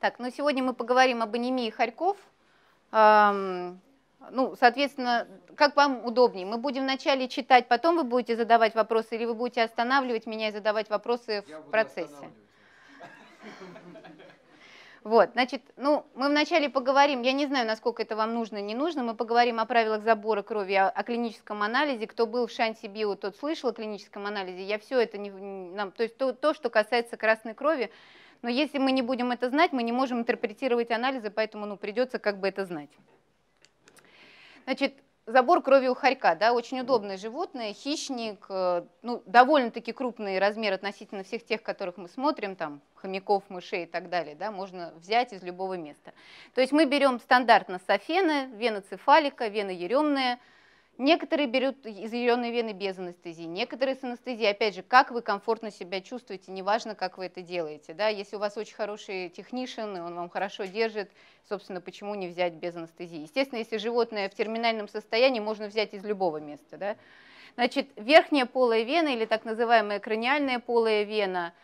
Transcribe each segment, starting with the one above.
Так, ну сегодня мы поговорим об анемии Харьков. Ну, соответственно, как вам удобнее? Мы будем вначале читать, потом вы будете задавать вопросы, или вы будете останавливать меня и задавать вопросы Я в процессе? Вот, значит, ну, мы вначале поговорим, я не знаю, насколько это вам нужно, не нужно, мы поговорим о правилах забора крови, о, о клиническом анализе, кто был в шансе био, тот слышал о клиническом анализе, я все это, не, нам, то есть то, то, что касается красной крови, но если мы не будем это знать, мы не можем интерпретировать анализы, поэтому, ну, придется как бы это знать. Значит, забор крови у хорька, да, очень удобное животное, хищник, э, ну, довольно-таки крупный размер относительно всех тех, которых мы смотрим, там, хомяков, мышей и так далее, да, можно взять из любого места. То есть мы берем стандартно софена, вена цефалика, вена еремная, Некоторые берут из зеленой вены без анестезии, некоторые с анестезией. Опять же, как вы комфортно себя чувствуете, неважно, как вы это делаете. Да? Если у вас очень хороший технишин, он вам хорошо держит, собственно, почему не взять без анестезии? Естественно, если животное в терминальном состоянии, можно взять из любого места. Да? Значит, верхняя полая вена или так называемая краниальная полая вена –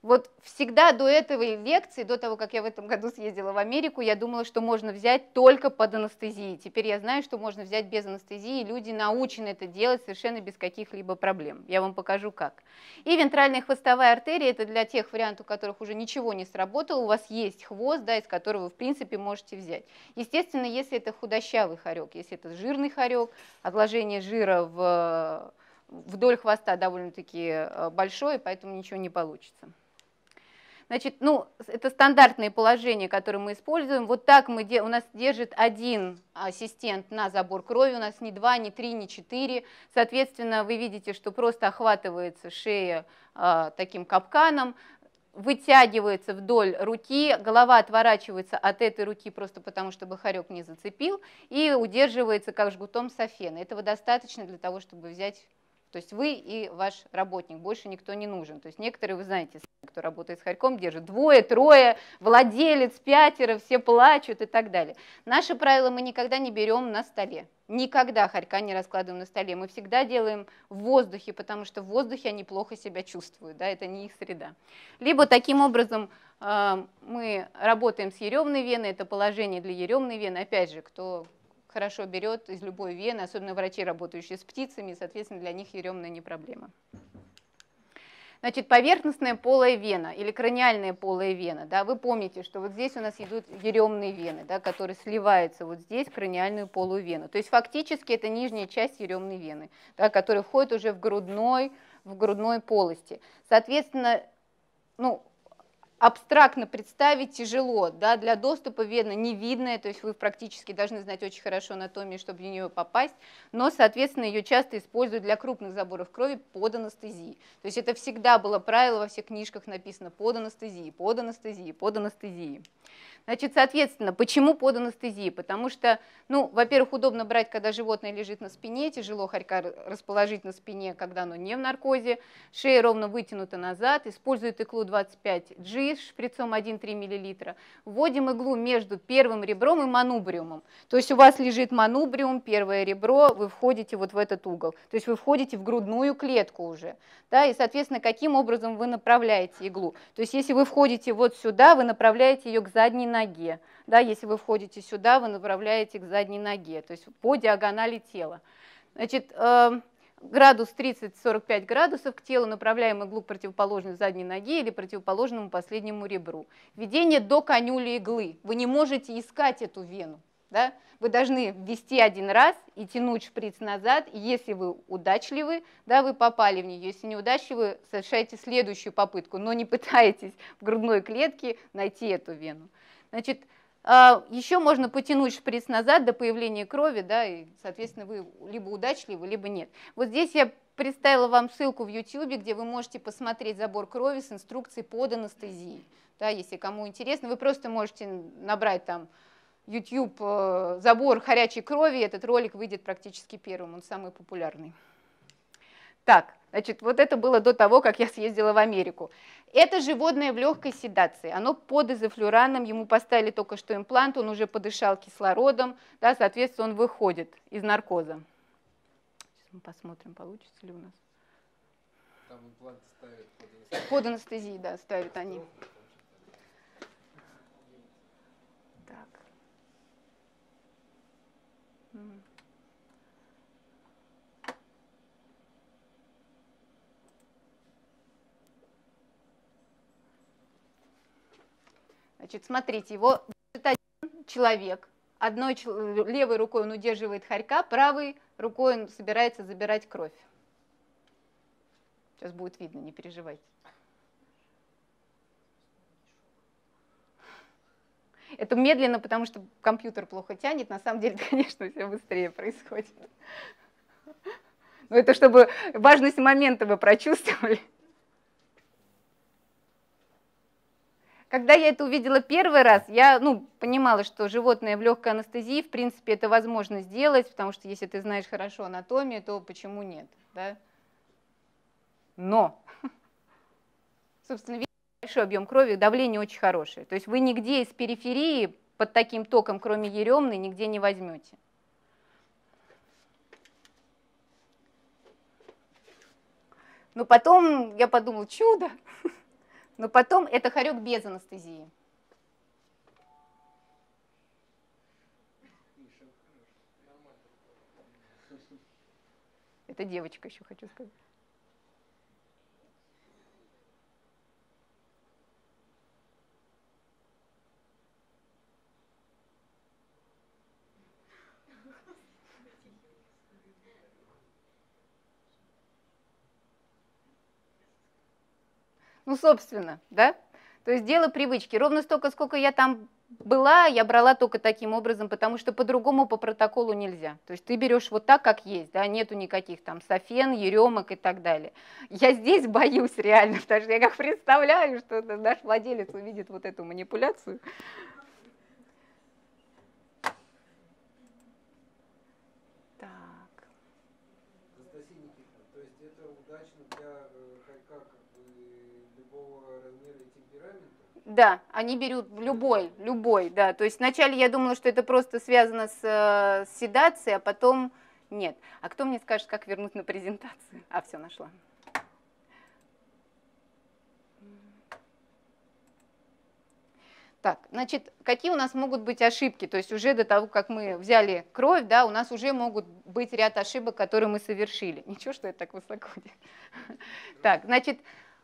вот всегда до этого лекции, до того, как я в этом году съездила в Америку, я думала, что можно взять только под анестезией. Теперь я знаю, что можно взять без анестезии. Люди научены это делать совершенно без каких-либо проблем. Я вам покажу как. И вентральная хвостовая артерия – это для тех вариантов, у которых уже ничего не сработало. У вас есть хвост, да, из которого вы, в принципе, можете взять. Естественно, если это худощавый хорек, если это жирный хорек, отложение жира в вдоль хвоста довольно-таки э, большое, поэтому ничего не получится. Значит, ну, это стандартные положения, которые мы используем. Вот так мы, у нас держит один ассистент на забор крови, у нас не два, не три, не четыре. Соответственно, вы видите, что просто охватывается шея э, таким капканом, вытягивается вдоль руки, голова отворачивается от этой руки просто потому, чтобы хорек не зацепил, и удерживается как жгутом софена. Этого достаточно для того, чтобы взять, то есть вы и ваш работник, больше никто не нужен. То есть некоторые, вы знаете, кто работает с Харьком, держит двое, трое, владелец, пятеро, все плачут и так далее. Наши правила мы никогда не берем на столе. Никогда Харька не раскладываем на столе. Мы всегда делаем в воздухе, потому что в воздухе они плохо себя чувствуют, да, это не их среда. Либо таким образом э, мы работаем с еремной веной, это положение для еремной вены. Опять же, кто хорошо берет из любой вены, особенно врачи, работающие с птицами, соответственно, для них еремная не проблема. Значит, поверхностная полая вена или краниальная полая вена. Да, вы помните, что вот здесь у нас идут еремные вены, да, которые сливаются вот здесь в краниальную полую вену. То есть фактически это нижняя часть еремной вены, да, которая входит уже в грудной, в грудной полости. Соответственно, ну, абстрактно представить тяжело, да, для доступа вена не видная, то есть вы практически должны знать очень хорошо анатомию, чтобы в нее попасть, но, соответственно, ее часто используют для крупных заборов крови под анестезией. То есть это всегда было правило, во всех книжках написано под анестезией, под анестезией, под анестезией. Значит, соответственно, почему под анестезией? Потому что, ну, во-первых, удобно брать, когда животное лежит на спине, тяжело хорька расположить на спине, когда оно не в наркозе, шея ровно вытянута назад, использует иглу 25G с шприцом 1,3 мл, вводим иглу между первым ребром и манубриумом. То есть у вас лежит манубриум, первое ребро, вы входите вот в этот угол, то есть вы входите в грудную клетку уже, да, и, соответственно, каким образом вы направляете иглу. То есть если вы входите вот сюда, вы направляете ее к задней ноге, ноге. Да, если вы входите сюда, вы направляете к задней ноге, то есть по диагонали тела. Значит, эм, градус 30-45 градусов к телу, направляемый глубь противоположной задней ноге или противоположному последнему ребру. Введение до конюли иглы. Вы не можете искать эту вену. Да? Вы должны ввести один раз и тянуть шприц назад. И если вы удачливы, да, вы попали в нее. Если неудачливы, совершайте следующую попытку, но не пытайтесь в грудной клетке найти эту вену. Значит, а, еще можно потянуть шприц назад до появления крови, да, и, соответственно, вы либо удачливы, либо нет. Вот здесь я представила вам ссылку в YouTube, где вы можете посмотреть забор крови с инструкцией под анестезией. Да, если кому интересно, вы просто можете набрать там YouTube э, забор горячей крови, этот ролик выйдет практически первым, он самый популярный. Так, значит, вот это было до того, как я съездила в Америку. Это животное в легкой седации, оно под изофлюраном, ему поставили только что имплант, он уже подышал кислородом, да, соответственно, он выходит из наркоза. Сейчас мы посмотрим, получится ли у нас. Там имплант ставят под анестезию. Под анестезией, да, ставят они. Так. Значит, смотрите, его держит один человек. Одной левой рукой он удерживает хорька, правой рукой он собирается забирать кровь. Сейчас будет видно, не переживайте. Это медленно, потому что компьютер плохо тянет. На самом деле, конечно, все быстрее происходит. Но это чтобы важность момента вы прочувствовали. Когда я это увидела первый раз, я ну, понимала, что животное в легкой анестезии, в принципе, это возможно сделать, потому что если ты знаешь хорошо анатомию, то почему нет? Да? Но, собственно, видите, большой объем крови, давление очень хорошее. То есть вы нигде из периферии под таким током, кроме еремной, нигде не возьмете. Но потом я подумала, чудо, Но потом это хорек без анестезии. Это девочка еще, хочу сказать. Ну, собственно, да? То есть дело привычки. Ровно столько, сколько я там была, я брала только таким образом, потому что по-другому по протоколу нельзя. То есть ты берешь вот так, как есть, да, нету никаких там софен, еремок и так далее. Я здесь боюсь реально, потому что я как представляю, что наш владелец увидит вот эту манипуляцию, Да, они берут любой, любой, да. То есть вначале я думала, что это просто связано с, э, с седацией, а потом нет. А кто мне скажет, как вернуть на презентацию? А, все, нашла. Так, значит, какие у нас могут быть ошибки? То есть уже до того, как мы взяли кровь, да, у нас уже могут быть ряд ошибок, которые мы совершили. Ничего, что это так высоко. Так, значит,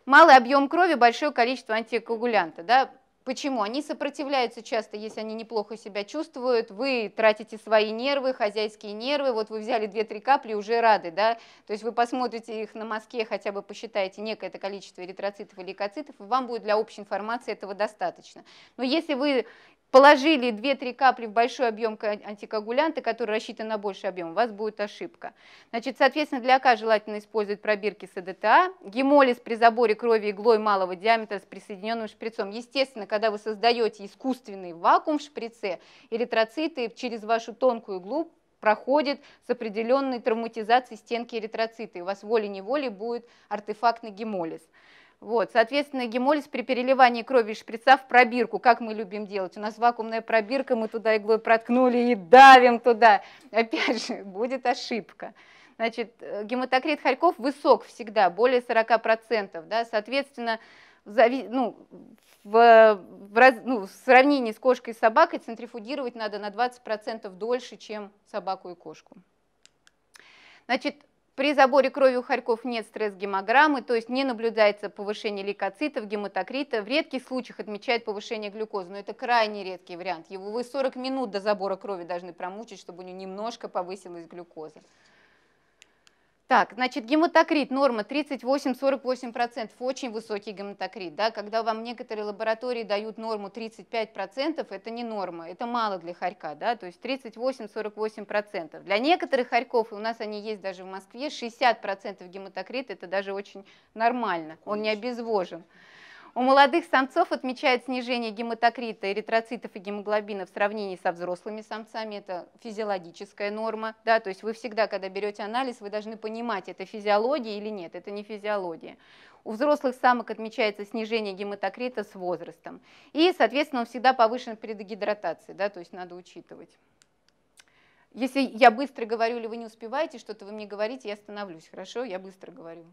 малый объем крови, большое количество антикоагулянта. Да? Почему? Они сопротивляются часто, если они неплохо себя чувствуют, вы тратите свои нервы, хозяйские нервы, вот вы взяли 2-3 капли, уже рады, да, то есть вы посмотрите их на мазке, хотя бы посчитаете некое это количество эритроцитов и лейкоцитов, и вам будет для общей информации этого достаточно. Но если вы положили 2-3 капли в большой объем антикоагулянта, который рассчитан на больший объем, у вас будет ошибка. Значит, соответственно, для АК желательно использовать пробирки с ЭДТА, гемолиз при заборе крови иглой малого диаметра с присоединенным шприцом. Естественно, когда вы создаете искусственный вакуум в шприце, эритроциты через вашу тонкую иглу проходит с определенной травматизацией стенки эритроциты, у вас волей-неволей будет артефактный гемолиз. Вот, соответственно, гемолиз при переливании крови из шприца в пробирку, как мы любим делать. У нас вакуумная пробирка, мы туда иглой проткнули и давим туда. Опять же, будет ошибка. Значит, э, гематокрит хорьков высок всегда, более 40%. Да? Соответственно, в, ну, в, в, раз, ну, в сравнении с кошкой и собакой центрифугировать надо на 20% дольше, чем собаку и кошку. Значит, при заборе крови у хорьков нет стресс-гемограммы, то есть не наблюдается повышение лейкоцитов, гематокрита. В редких случаях отмечает повышение глюкозы, но это крайне редкий вариант. Его вы 40 минут до забора крови должны промучить, чтобы у него немножко повысилась глюкоза. Так, значит, гематокрит, норма 38-48%, очень высокий гематокрит. Да? Когда вам некоторые лаборатории дают норму 35%, это не норма, это мало для хорька, да? то есть 38-48%. Для некоторых хорьков, и у нас они есть даже в Москве, 60% гематокрит, это даже очень нормально, он не обезвожен. У молодых самцов отмечают снижение гематокрита, эритроцитов и гемоглобина в сравнении со взрослыми самцами. Это физиологическая норма. Да, то есть вы всегда, когда берете анализ, вы должны понимать, это физиология или нет, это не физиология. У взрослых самок отмечается снижение гематокрита с возрастом. И, соответственно, он всегда повышен при дегидратации, да, то есть надо учитывать. Если я быстро говорю или вы не успеваете что-то, вы мне говорите, я остановлюсь, хорошо? Я быстро говорю.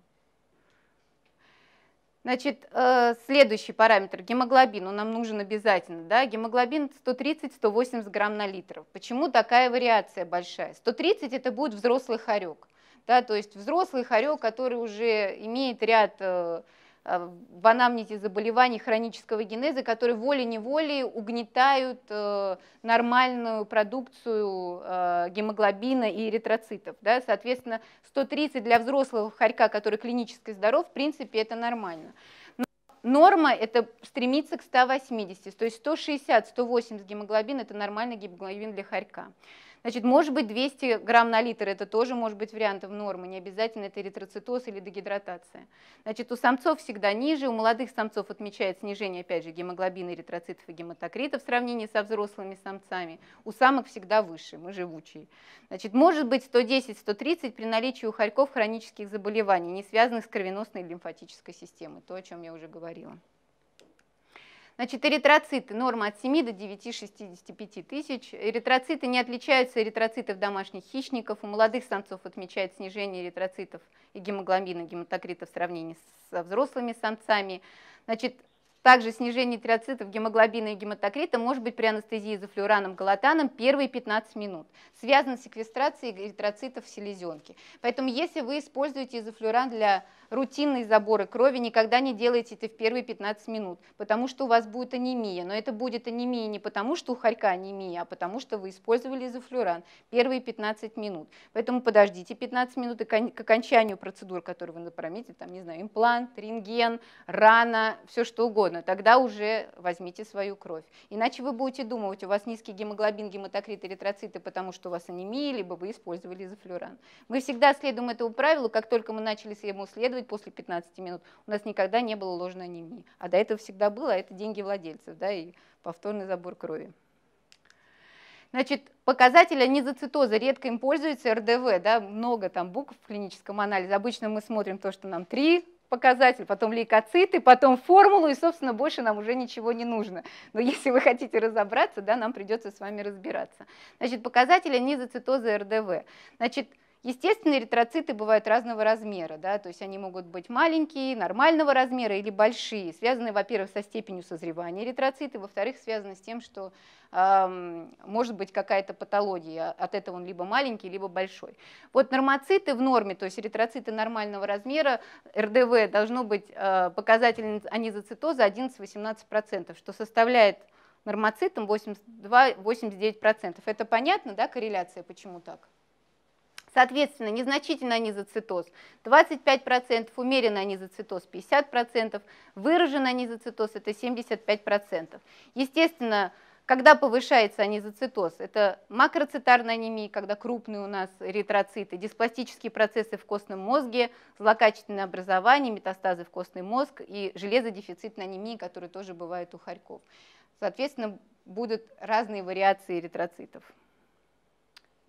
Значит, э, следующий параметр – гемоглобин. Он нам нужен обязательно. Да? Гемоглобин 130-180 грамм на литр. Почему такая вариация большая? 130 – это будет взрослый хорек. Да? То есть взрослый хорек, который уже имеет ряд э, Э, в анамнезе заболеваний хронического генеза, которые волей-неволей угнетают э, нормальную продукцию э, гемоглобина и эритроцитов. Соответственно, 130 для взрослого хорька, который клинически здоров, в принципе, это нормально. норма – это стремиться к 180, то есть 160-180 гемоглобин – это нормальный гемоглобин для хорька. Значит, может быть 200 грамм на литр, это тоже может быть вариантом нормы, не обязательно это эритроцитоз или дегидратация. Значит, у самцов всегда ниже, у молодых самцов отмечает снижение, опять же, гемоглобина, эритроцитов и гематокритов в сравнении со взрослыми самцами. У самок всегда выше, мы живучие. Значит, может быть 110-130 при наличии у хорьков хронических заболеваний, не связанных с кровеносной и лимфатической системой, то, о чем я уже говорила. Значит, эритроциты, норма от 7 до 9,65 тысяч. Эритроциты не отличаются эритроцитов домашних хищников. У молодых самцов отмечают снижение эритроцитов и гемоглобина, гематокрита в сравнении со взрослыми самцами. Значит, также снижение эритроцитов, гемоглобина и гематокрита может быть при анестезии зафлюраном галатаном первые 15 минут. Связано с секвестрацией эритроцитов в селезенке. Поэтому если вы используете изофлюран для рутинные заборы крови никогда не делайте это в первые 15 минут, потому что у вас будет анемия. Но это будет анемия не потому, что у хорька анемия, а потому что вы использовали изофлюран первые 15 минут. Поэтому подождите 15 минут и к окончанию процедур, которые вы напромите, там, не знаю, имплант, рентген, рана, все что угодно, тогда уже возьмите свою кровь. Иначе вы будете думать, у вас низкий гемоглобин, гематокрит, эритроциты, потому что у вас анемия, либо вы использовали изофлюран. Мы всегда следуем этому правилу, как только мы начали ему следовать, будет после 15 минут. У нас никогда не было ложной анемии. А до этого всегда было, а это деньги владельцев да, и повторный забор крови. Значит, показатель анизоцитоза редко им пользуется РДВ, да, много там букв в клиническом анализе. Обычно мы смотрим то, что нам три показатель, потом лейкоциты, потом формулу, и, собственно, больше нам уже ничего не нужно. Но если вы хотите разобраться, да, нам придется с вами разбираться. Значит, показатели низоцитоза РДВ. Значит, Естественно, эритроциты бывают разного размера, да, то есть они могут быть маленькие, нормального размера или большие, связанные, во-первых, со степенью созревания эритроцита, во-вторых, связаны с тем, что э, может быть какая-то патология, от этого он либо маленький, либо большой. Вот нормоциты в норме, то есть эритроциты нормального размера, РДВ должно быть э, показатель анизоцитоза 11-18%, что составляет нормоцитом 82-89%. Это понятно, да, корреляция, почему так? Соответственно, незначительно анизоцитоз 25%, умеренно анизоцитоз 50%, выраженный анизоцитоз это 75%. Естественно, когда повышается анизоцитоз, это макроцитарная анемия, когда крупные у нас эритроциты, диспластические процессы в костном мозге, злокачественное образование, метастазы в костный мозг и железодефицитная анемия, которые тоже бывают у хорьков. Соответственно, будут разные вариации эритроцитов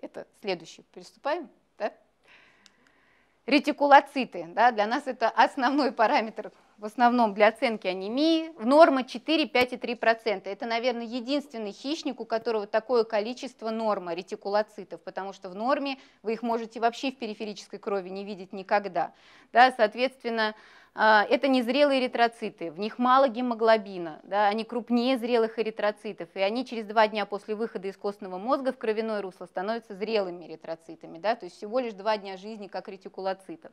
это следующий, приступаем, да? Ретикулоциты, да, для нас это основной параметр, в основном для оценки анемии, в норма 4, 5 и 3%. Это, наверное, единственный хищник, у которого такое количество норма ретикулоцитов, потому что в норме вы их можете вообще в периферической крови не видеть никогда. Да, соответственно, а, это незрелые эритроциты, в них мало гемоглобина, да, они крупнее зрелых эритроцитов, и они через два дня после выхода из костного мозга в кровяное русло становятся зрелыми эритроцитами, да, то есть всего лишь два дня жизни как ретикулоцитов.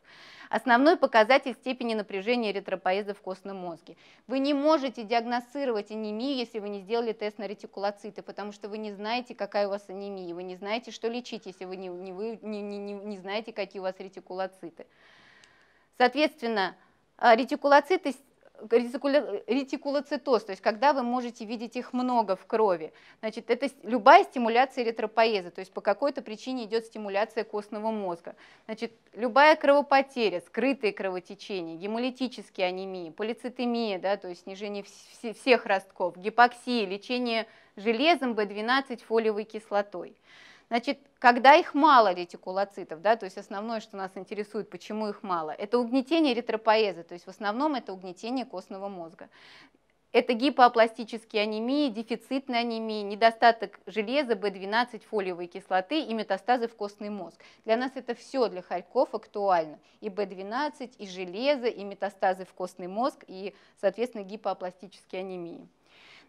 Основной показатель степени напряжения эритропоэза в костном мозге. Вы не можете диагностировать анемию, если вы не сделали тест на ретикулоциты, потому что вы не знаете, какая у вас анемия, вы не знаете, что лечить, если вы не, не, вы, не, не, не знаете, какие у вас ретикулоциты. Соответственно, а, ретикулоцитоз, то есть когда вы можете видеть их много в крови. Значит, это любая стимуляция эритропоэза, то есть по какой-то причине идет стимуляция костного мозга. Значит, любая кровопотеря, скрытые кровотечения, гемолитические анемии, полицитемия, да, то есть снижение вс всех ростков, гипоксия, лечение железом, В12, фолиевой кислотой. Значит, когда их мало ретикулоцитов, да, то есть основное, что нас интересует, почему их мало, это угнетение эритропоэза, то есть в основном это угнетение костного мозга. Это гипопластические анемии, дефицитные анемии, недостаток железа, B12, фолиевой кислоты и метастазы в костный мозг. Для нас это все для Харьков актуально. И B12, и железо, и метастазы в костный мозг, и, соответственно, гипопластические анемии.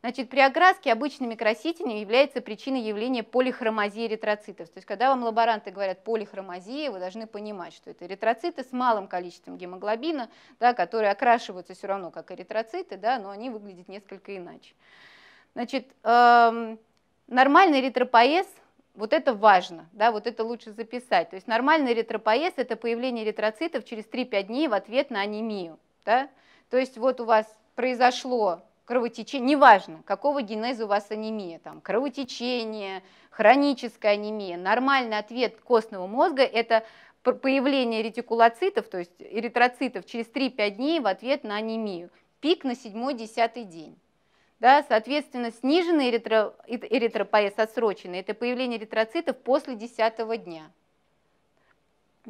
Значит, при окраске обычными красителями является причиной явления полихромазии эритроцитов. То есть, когда вам лаборанты говорят полихромазия, вы должны понимать, что это эритроциты с малым количеством гемоглобина, да, которые окрашиваются все равно как эритроциты, да, но они выглядят несколько иначе. Значит, эм, нормальный эритропоэз вот это важно, да, вот это лучше записать. То есть нормальный эритропоэз – это появление эритроцитов через 3-5 дней в ответ на анемию. Да? То есть вот у вас произошло кровотечение, неважно, какого генеза у вас анемия, там, кровотечение, хроническая анемия, нормальный ответ костного мозга – это появление ретикулоцитов, то есть эритроцитов через 3-5 дней в ответ на анемию. Пик на 7-10 день. Да, соответственно, сниженный эритро, эритропоэз отсроченный – это появление эритроцитов после 10 дня.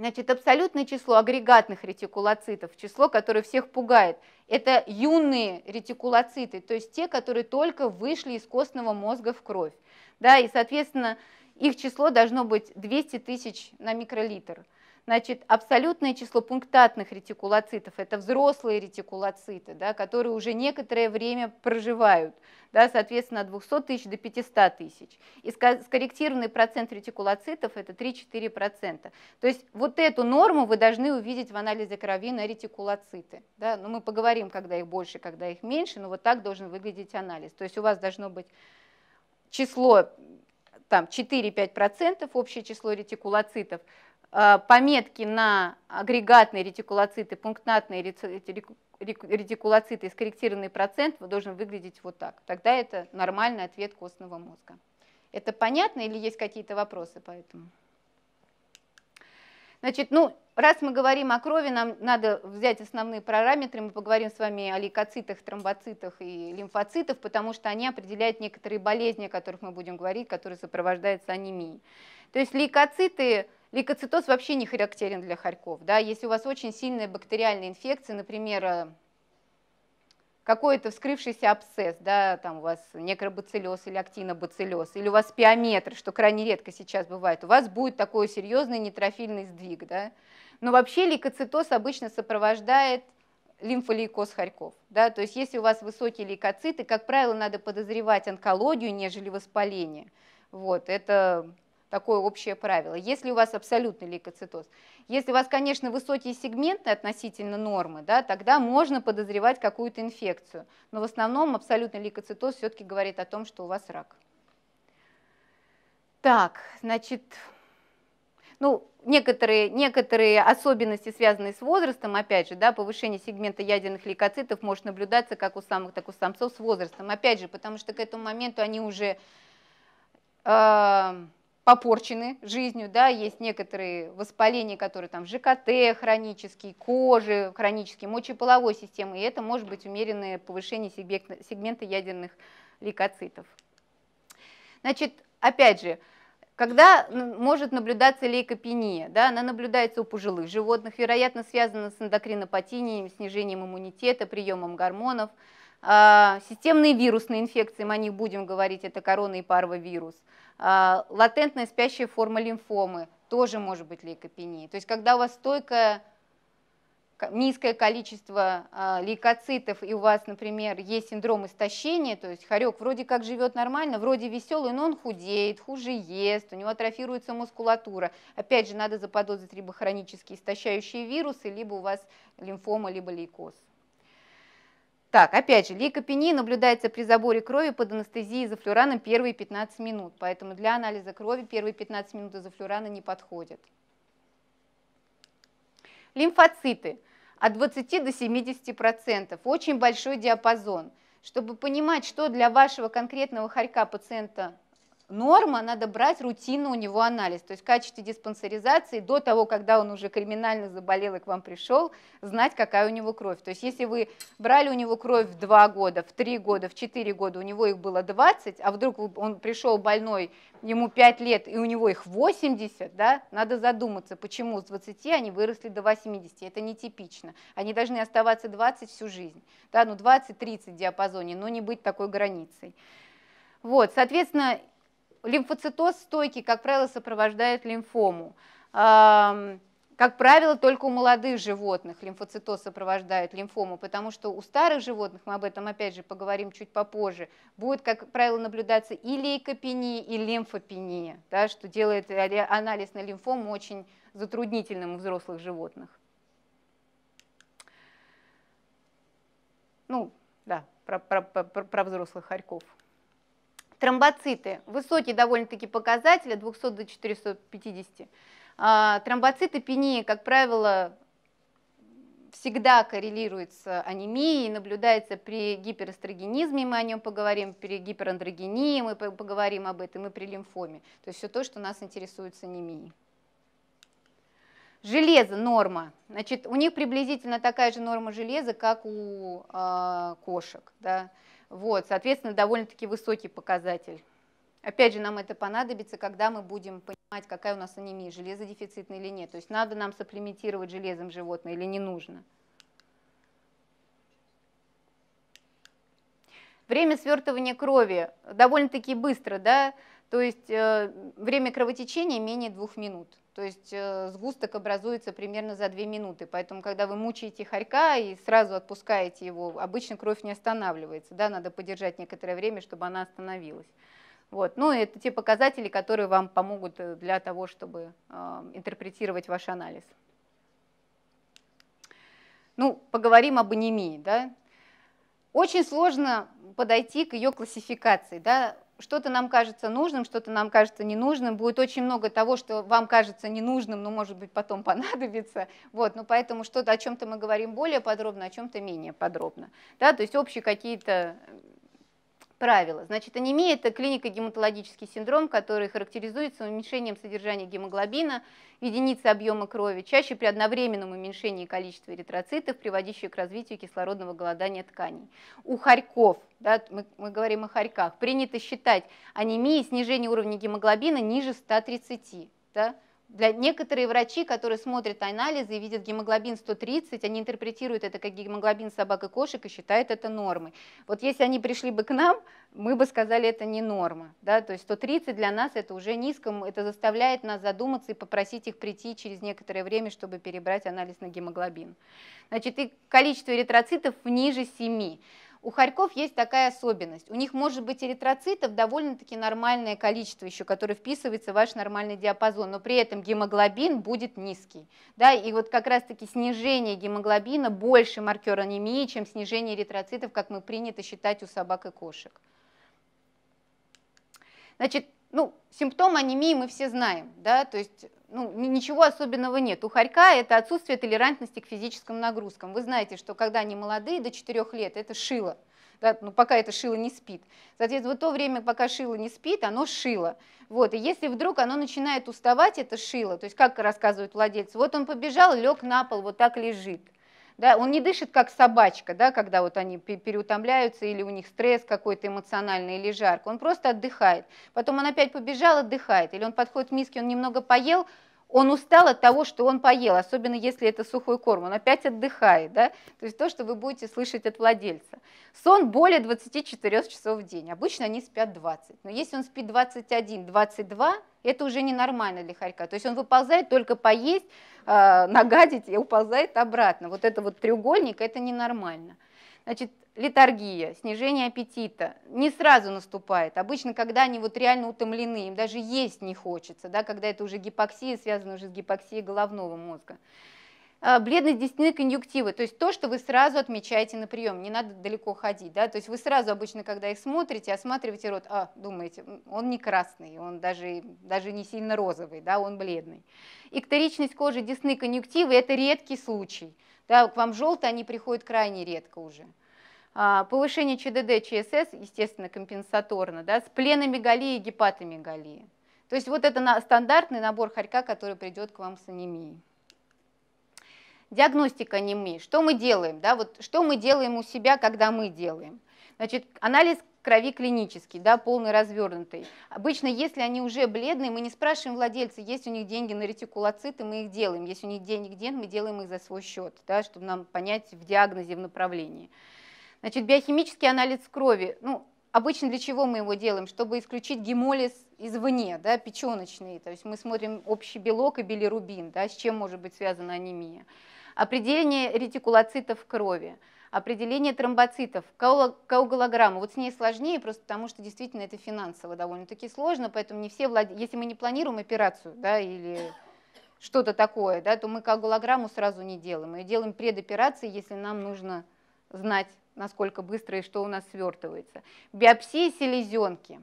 Значит, абсолютное число агрегатных ретикулоцитов, число, которое всех пугает, это юные ретикулоциты, то есть те, которые только вышли из костного мозга в кровь. Да, и, соответственно, их число должно быть 200 тысяч на микролитр. Значит, абсолютное число пунктатных ретикулоцитов – это взрослые ретикулоциты, да, которые уже некоторое время проживают, да, соответственно, от 200 тысяч до 500 тысяч. И скорректированный процент ретикулоцитов – это 3-4%. То есть вот эту норму вы должны увидеть в анализе крови на ретикулоциты. Да. Ну, мы поговорим, когда их больше, когда их меньше, но вот так должен выглядеть анализ. То есть у вас должно быть число там 4-5% общее число ретикулоцитов, Э, пометки на агрегатные ретикулоциты, пунктатные ретикулоциты и скорректированный процент должен выглядеть вот так. Тогда это нормальный ответ костного мозга. Это понятно или есть какие-то вопросы по этому? Значит, ну, раз мы говорим о крови, нам надо взять основные параметры. Мы поговорим с вами о лейкоцитах, тромбоцитах и лимфоцитах, потому что они определяют некоторые болезни, о которых мы будем говорить, которые сопровождаются анемией. То есть лейкоциты Лейкоцитоз вообще не характерен для хорьков. Да? Если у вас очень сильная бактериальная инфекция, например, э, какой-то вскрывшийся абсцесс, да, там у вас некробациллез или актинобациллез, или у вас пиометр, что крайне редко сейчас бывает, у вас будет такой серьезный нейтрофильный сдвиг. Да? Но вообще лейкоцитоз обычно сопровождает лимфолейкоз хорьков. Да? То есть если у вас высокие лейкоциты, как правило, надо подозревать онкологию, нежели воспаление. Вот, это такое общее правило, если у вас абсолютный лейкоцитоз. Если у вас, конечно, высокие сегменты относительно нормы, да, тогда можно подозревать какую-то инфекцию, но в основном абсолютный лейкоцитоз все-таки говорит о том, что у вас рак. Так, значит, ну, некоторые, некоторые особенности, связанные с возрастом, опять же, да, повышение сегмента ядерных лейкоцитов может наблюдаться как у самых, так и у самцов с возрастом. Опять же, потому что к этому моменту они уже... Э попорчены жизнью, да, есть некоторые воспаления, которые там ЖКТ хронические, кожи хронические, мочеполовой системы, и это может быть умеренное повышение сегмента ядерных лейкоцитов. Значит, опять же, когда может наблюдаться лейкопения, да, она наблюдается у пожилых животных, вероятно, связана с эндокринопатией, снижением иммунитета, приемом гормонов, а, системные вирусные инфекции, мы о них будем говорить, это корона и парвовирус, вирус а, латентная спящая форма лимфомы тоже может быть лейкопения. То есть когда у вас стойкое низкое количество а, лейкоцитов, и у вас, например, есть синдром истощения, то есть хорек вроде как живет нормально, вроде веселый, но он худеет, хуже ест, у него атрофируется мускулатура. Опять же, надо заподозрить либо хронические истощающие вирусы, либо у вас лимфома, либо лейкоз. Так, опять же, лейкопения наблюдается при заборе крови под анестезией изофлюраном первые 15 минут, поэтому для анализа крови первые 15 минут изофлюрана не подходят. Лимфоциты от 20 до 70%, процентов, очень большой диапазон. Чтобы понимать, что для вашего конкретного хорька пациента норма, надо брать рутинно у него анализ. То есть в качестве диспансеризации до того, когда он уже криминально заболел и к вам пришел, знать, какая у него кровь. То есть если вы брали у него кровь в 2 года, в 3 года, в 4 года, у него их было 20, а вдруг он пришел больной, ему 5 лет, и у него их 80, да, надо задуматься, почему с 20 они выросли до 80. Это нетипично. Они должны оставаться 20 всю жизнь. Да, ну 20-30 диапазоне, но не быть такой границей. Вот, соответственно, лимфоцитоз стойкий, как правило, сопровождает лимфому. Как правило, только у молодых животных лимфоцитоз сопровождает лимфому, потому что у старых животных, мы об этом опять же поговорим чуть попозже, будет, как правило, наблюдаться и лейкопения, и лимфопения, да, что делает анализ на лимфому очень затруднительным у взрослых животных. Ну, да, про, про, про, про взрослых хорьков. Тромбоциты. Высокие довольно-таки показатели, 200 до 450. А, тромбоциты пении, как правило, всегда коррелирует с анемией, наблюдается при гиперэстрогенизме, мы о нем поговорим, при гиперандрогении мы поговорим об этом, и при лимфоме. То есть все то, что нас интересует с анемией. Железо, норма. Значит, у них приблизительно такая же норма железа, как у э, кошек. Да? Вот, соответственно, довольно-таки высокий показатель. Опять же, нам это понадобится, когда мы будем понимать, какая у нас анемия, железодефицитная или нет. То есть надо нам сапплементировать железом животное или не нужно. Время свертывания крови довольно-таки быстро, да, то есть э, время кровотечения менее двух минут. То есть э, сгусток образуется примерно за 2 минуты. Поэтому, когда вы мучаете хорька и сразу отпускаете его, обычно кровь не останавливается. Да? Надо подержать некоторое время, чтобы она остановилась. Вот. Ну, это те показатели, которые вам помогут э, для того, чтобы э, интерпретировать ваш анализ. Ну, поговорим об анемии. Да? Очень сложно подойти к ее классификации. Да? что-то нам кажется нужным, что-то нам кажется ненужным. Будет очень много того, что вам кажется ненужным, но, может быть, потом понадобится. Вот, ну, поэтому что-то, о чем-то мы говорим более подробно, о чем-то менее подробно. Да, то есть общие какие-то Правило. Значит, анемия – это клинико-гематологический синдром, который характеризуется уменьшением содержания гемоглобина в единице объема крови, чаще при одновременном уменьшении количества эритроцитов, приводящих к развитию кислородного голодания тканей. У хорьков, да, мы, мы говорим о хорьках, принято считать анемией снижение уровня гемоглобина ниже 130. Да? Для некоторые врачи, которые смотрят анализы и видят гемоглобин 130, они интерпретируют это как гемоглобин собак и кошек и считают это нормой. Вот если они пришли бы к нам, мы бы сказали, это не норма. Да? То есть 130 для нас это уже низко, это заставляет нас задуматься и попросить их прийти через некоторое время, чтобы перебрать анализ на гемоглобин. Значит, и количество эритроцитов ниже 7. У хорьков есть такая особенность. У них может быть эритроцитов довольно-таки нормальное количество еще, которое вписывается в ваш нормальный диапазон, но при этом гемоглобин будет низкий. Да? И вот как раз-таки снижение гемоглобина больше маркер анемии, чем снижение эритроцитов, как мы принято считать у собак и кошек. Значит, ну, симптом анемии мы все знаем, да, то есть ну, ничего особенного нет. У хорька это отсутствие толерантности к физическим нагрузкам. Вы знаете, что когда они молодые, до 4 лет, это шило. Да, ну, пока это шило не спит. Соответственно, вот то время, пока шило не спит, оно шило. Вот, и если вдруг оно начинает уставать, это шило, то есть как рассказывает владельцы, вот он побежал, лег на пол, вот так лежит. Да, он не дышит как собачка, да, когда вот они переутомляются или у них стресс какой-то эмоциональный или жарко. Он просто отдыхает. Потом он опять побежал, отдыхает. Или он подходит к миске, он немного поел, он устал от того, что он поел, особенно если это сухой корм, он опять отдыхает, да? то есть то, что вы будете слышать от владельца. Сон более 24 часов в день, обычно они спят 20, но если он спит 21-22, это уже ненормально для хорька, то есть он выползает только поесть, а, нагадить и уползает обратно. Вот это вот треугольник, это ненормально. Значит, литаргия, снижение аппетита не сразу наступает. Обычно, когда они вот реально утомлены, им даже есть не хочется, да, когда это уже гипоксия, связана уже с гипоксией головного мозга. А, бледность десны конъюнктивы, то есть то, что вы сразу отмечаете на прием, не надо далеко ходить, да, то есть вы сразу обычно, когда их смотрите, осматриваете рот, а, думаете, он не красный, он даже, даже не сильно розовый, да, он бледный. И Икторичность кожи десны конъюнктивы – это редкий случай, да, к вам желтые они приходят крайне редко уже. А, повышение ЧДД, ЧСС, естественно, компенсаторно, да, с пленомегалией и гепатомегалией. То есть вот это стандартный набор хорька, который придет к вам с анемией. Диагностика анемии. Что мы делаем? Да, вот что мы делаем у себя, когда мы делаем? Значит, анализ крови клинический, да, полный, развернутый. Обычно, если они уже бледные, мы не спрашиваем владельца, есть у них деньги на ретикулоциты, мы их делаем. Если у них денег нет, мы делаем их за свой счет, да, чтобы нам понять в диагнозе, в направлении. Значит, биохимический анализ крови. Ну, обычно для чего мы его делаем? Чтобы исключить гемолиз извне, да, печеночный. То есть мы смотрим общий белок и билирубин, да, с чем может быть связана анемия. Определение ретикулоцитов в крови. Определение тромбоцитов, кауголограмма. Вот с ней сложнее, просто потому что действительно это финансово довольно-таки сложно, поэтому не все владеют. если мы не планируем операцию, да, или что-то такое, да, то мы кауголограмму сразу не делаем. Мы ее делаем предоперации, если нам нужно знать, насколько быстро и что у нас свертывается. Биопсия селезенки.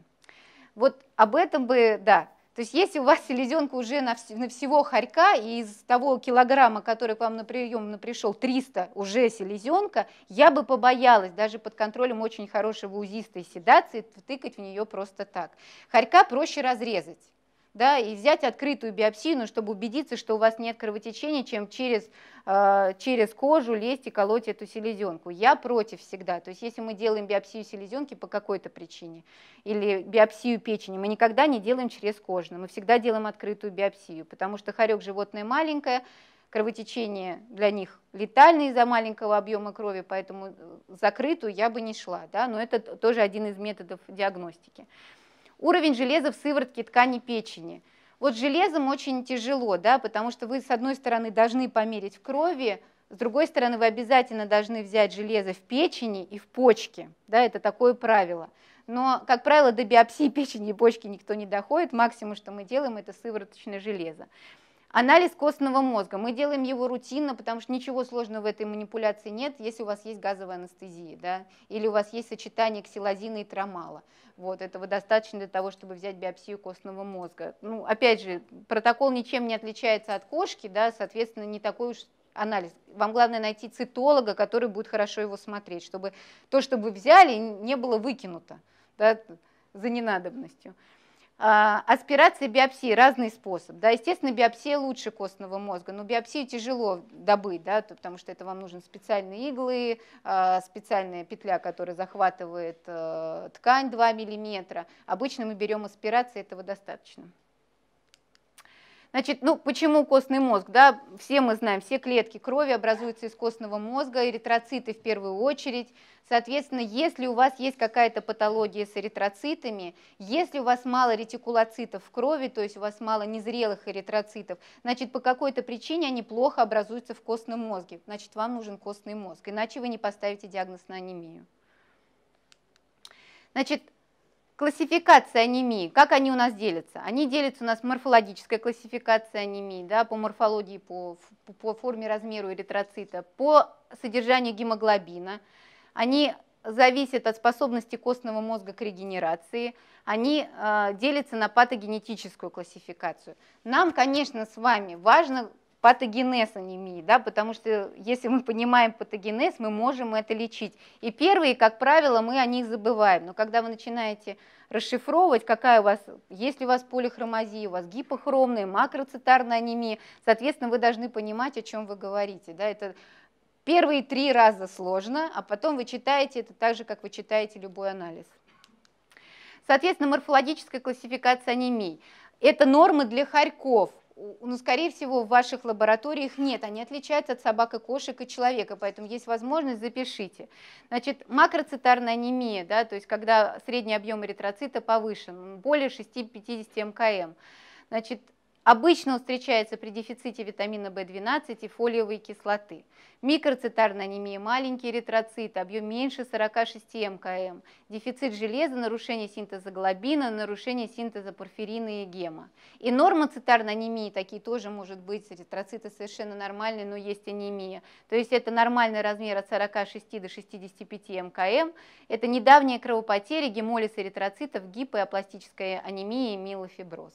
Вот об этом бы, да, то есть если у вас селезенка уже на, вс на всего хорька, и из того килограмма, который к вам на прием пришел, 300 уже селезенка, я бы побоялась даже под контролем очень хорошего узистой седации тыкать в нее просто так. Хорька проще разрезать да, и взять открытую биопсию, ну, чтобы убедиться, что у вас нет кровотечения, чем через, э, через кожу лезть и колоть эту селезенку. Я против всегда. То есть если мы делаем биопсию селезенки по какой-то причине или биопсию печени, мы никогда не делаем через кожу. мы всегда делаем открытую биопсию, потому что хорек животное маленькое, кровотечение для них летально из-за маленького объема крови, поэтому э, закрытую я бы не шла, да, но это тоже один из методов диагностики. Уровень железа в сыворотке ткани печени. Вот железом очень тяжело, да, потому что вы, с одной стороны, должны померить в крови, с другой стороны, вы обязательно должны взять железо в печени и в почке. Да, это такое правило. Но, как правило, до биопсии печени и почки никто не доходит. Максимум, что мы делаем, это сывороточное железо. Анализ костного мозга. Мы делаем его рутинно, потому что ничего сложного в этой манипуляции нет, если у вас есть газовая анестезия, да, или у вас есть сочетание ксилозина и трамала, Вот, этого достаточно для того, чтобы взять биопсию костного мозга. Ну, опять же, протокол ничем не отличается от кошки, да, соответственно, не такой уж анализ. Вам главное найти цитолога, который будет хорошо его смотреть, чтобы то, что вы взяли, не было выкинуто да, за ненадобностью. А, Аспирация биопсии – разный способ. Да, естественно, биопсия лучше костного мозга, но ну, биопсию тяжело добыть, да, потому что это вам нужны специальные иглы, а, специальная петля, которая захватывает э, ткань 2 мм. Обычно мы берем аспирации, этого достаточно. Значит, ну почему костный мозг? Да, все мы знаем, все клетки крови образуются из костного мозга, эритроциты в первую очередь. Соответственно, если у вас есть какая-то патология с эритроцитами, если у вас мало ретикулоцитов в крови, то есть у вас мало незрелых эритроцитов, значит, по какой-то причине они плохо образуются в костном мозге. Значит, вам нужен костный мозг, иначе вы не поставите диагноз на анемию. Значит, Классификация анемии, как они у нас делятся? Они делятся у нас морфологическая классификация анемии, да, по морфологии, по, по форме, размеру эритроцита, по содержанию гемоглобина. Они зависят от способности костного мозга к регенерации, они э, делятся на патогенетическую классификацию. Нам, конечно, с вами важно патогенез анемии, да, потому что если мы понимаем патогенез, мы можем это лечить. И первые, как правило, мы о них забываем, но когда вы начинаете расшифровывать, какая у вас, есть ли у вас полихромазия, у вас гипохромная, макроцитарная анемия, соответственно, вы должны понимать, о чем вы говорите, да, это первые три раза сложно, а потом вы читаете это так же, как вы читаете любой анализ. Соответственно, морфологическая классификация анемий. Это нормы для хорьков, ну, скорее всего, в ваших лабораториях нет, они отличаются от собак и кошек и человека, поэтому есть возможность, запишите. Значит, макроцитарная анемия, да, то есть когда средний объем эритроцита повышен, более 6-50 мкм. Значит, Обычно встречается при дефиците витамина В12 и фолиевой кислоты. Микроцитарная анемия, маленький эритроцит, объем меньше 46 мкм, дефицит железа, нарушение синтеза глобина, нарушение синтеза порфирина и гема. И нормоцитарная анемия, такие тоже может быть, эритроциты совершенно нормальные, но есть анемия. То есть это нормальный размер от 46 до 65 мкм, это недавняя кровопотеря, гемолиз эритроцитов, гипоапластическая анемия и милофиброз.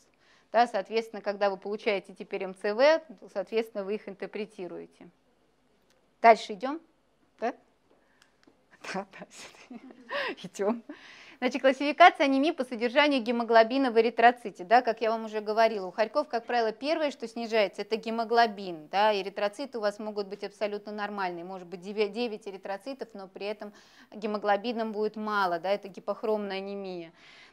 Да, соответственно, когда вы получаете теперь МЦВ, соответственно, вы их интерпретируете. Дальше идем. Да? Да, да, идем. Значит, классификация анемии по содержанию гемоглобина в эритроците. Да, как я вам уже говорила, у хорьков, как правило, первое, что снижается, это гемоглобин. Да, эритроциты у вас могут быть абсолютно нормальные. Может быть 9, 9 эритроцитов, но при этом гемоглобином будет мало. Да, это гипохромная анемия.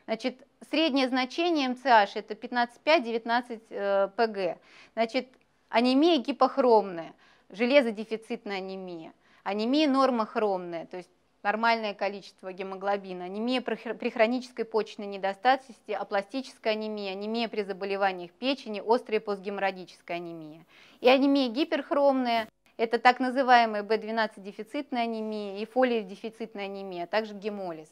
Значит, среднее значение МЦH это 15,5-19 ПГ. Э, Значит, анемия гипохромная, железодефицитная анемия, анемия нормохромная, то есть нормальное количество гемоглобина, анемия при хронической почечной недостаточности, апластическая анемия, анемия при заболеваниях печени, острая постгеморрагическая анемия. И анемия гиперхромная – это так называемая B12-дефицитная анемия и фолиев-дефицитная анемия, а также гемолиз.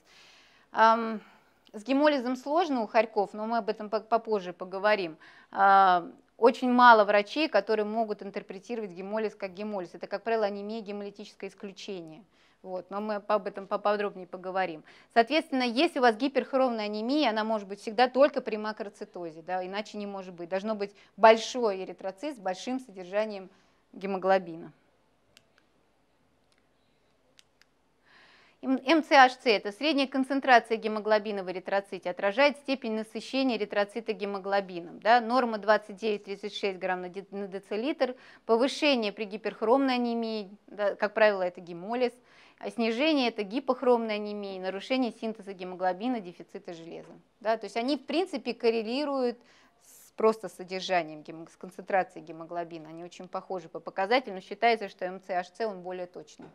С гемолизом сложно у Харьков, но мы об этом попозже поговорим. А, очень мало врачей, которые могут интерпретировать гемолиз как гемолиз. Это, как правило, анемия гемолитическое исключение. Вот, но мы об этом поподробнее поговорим. Соответственно, если у вас гиперхромная анемия, она может быть всегда только при макроцитозе, да, иначе не может быть. Должно быть большой эритроцит с большим содержанием гемоглобина. МЦХЦ – это средняя концентрация гемоглобина в эритроците, отражает степень насыщения эритроцита гемоглобином. Да? Норма 29-36 грамм на децилитр, повышение при гиперхромной анемии, да, как правило, это гемолиз, а снижение – это гипохромная анемия, нарушение синтеза гемоглобина, дефицита железа. Да? То есть они, в принципе, коррелируют с просто содержанием, с концентрацией гемоглобина. Они очень похожи по показателю, но считается, что МЦHC он более точный.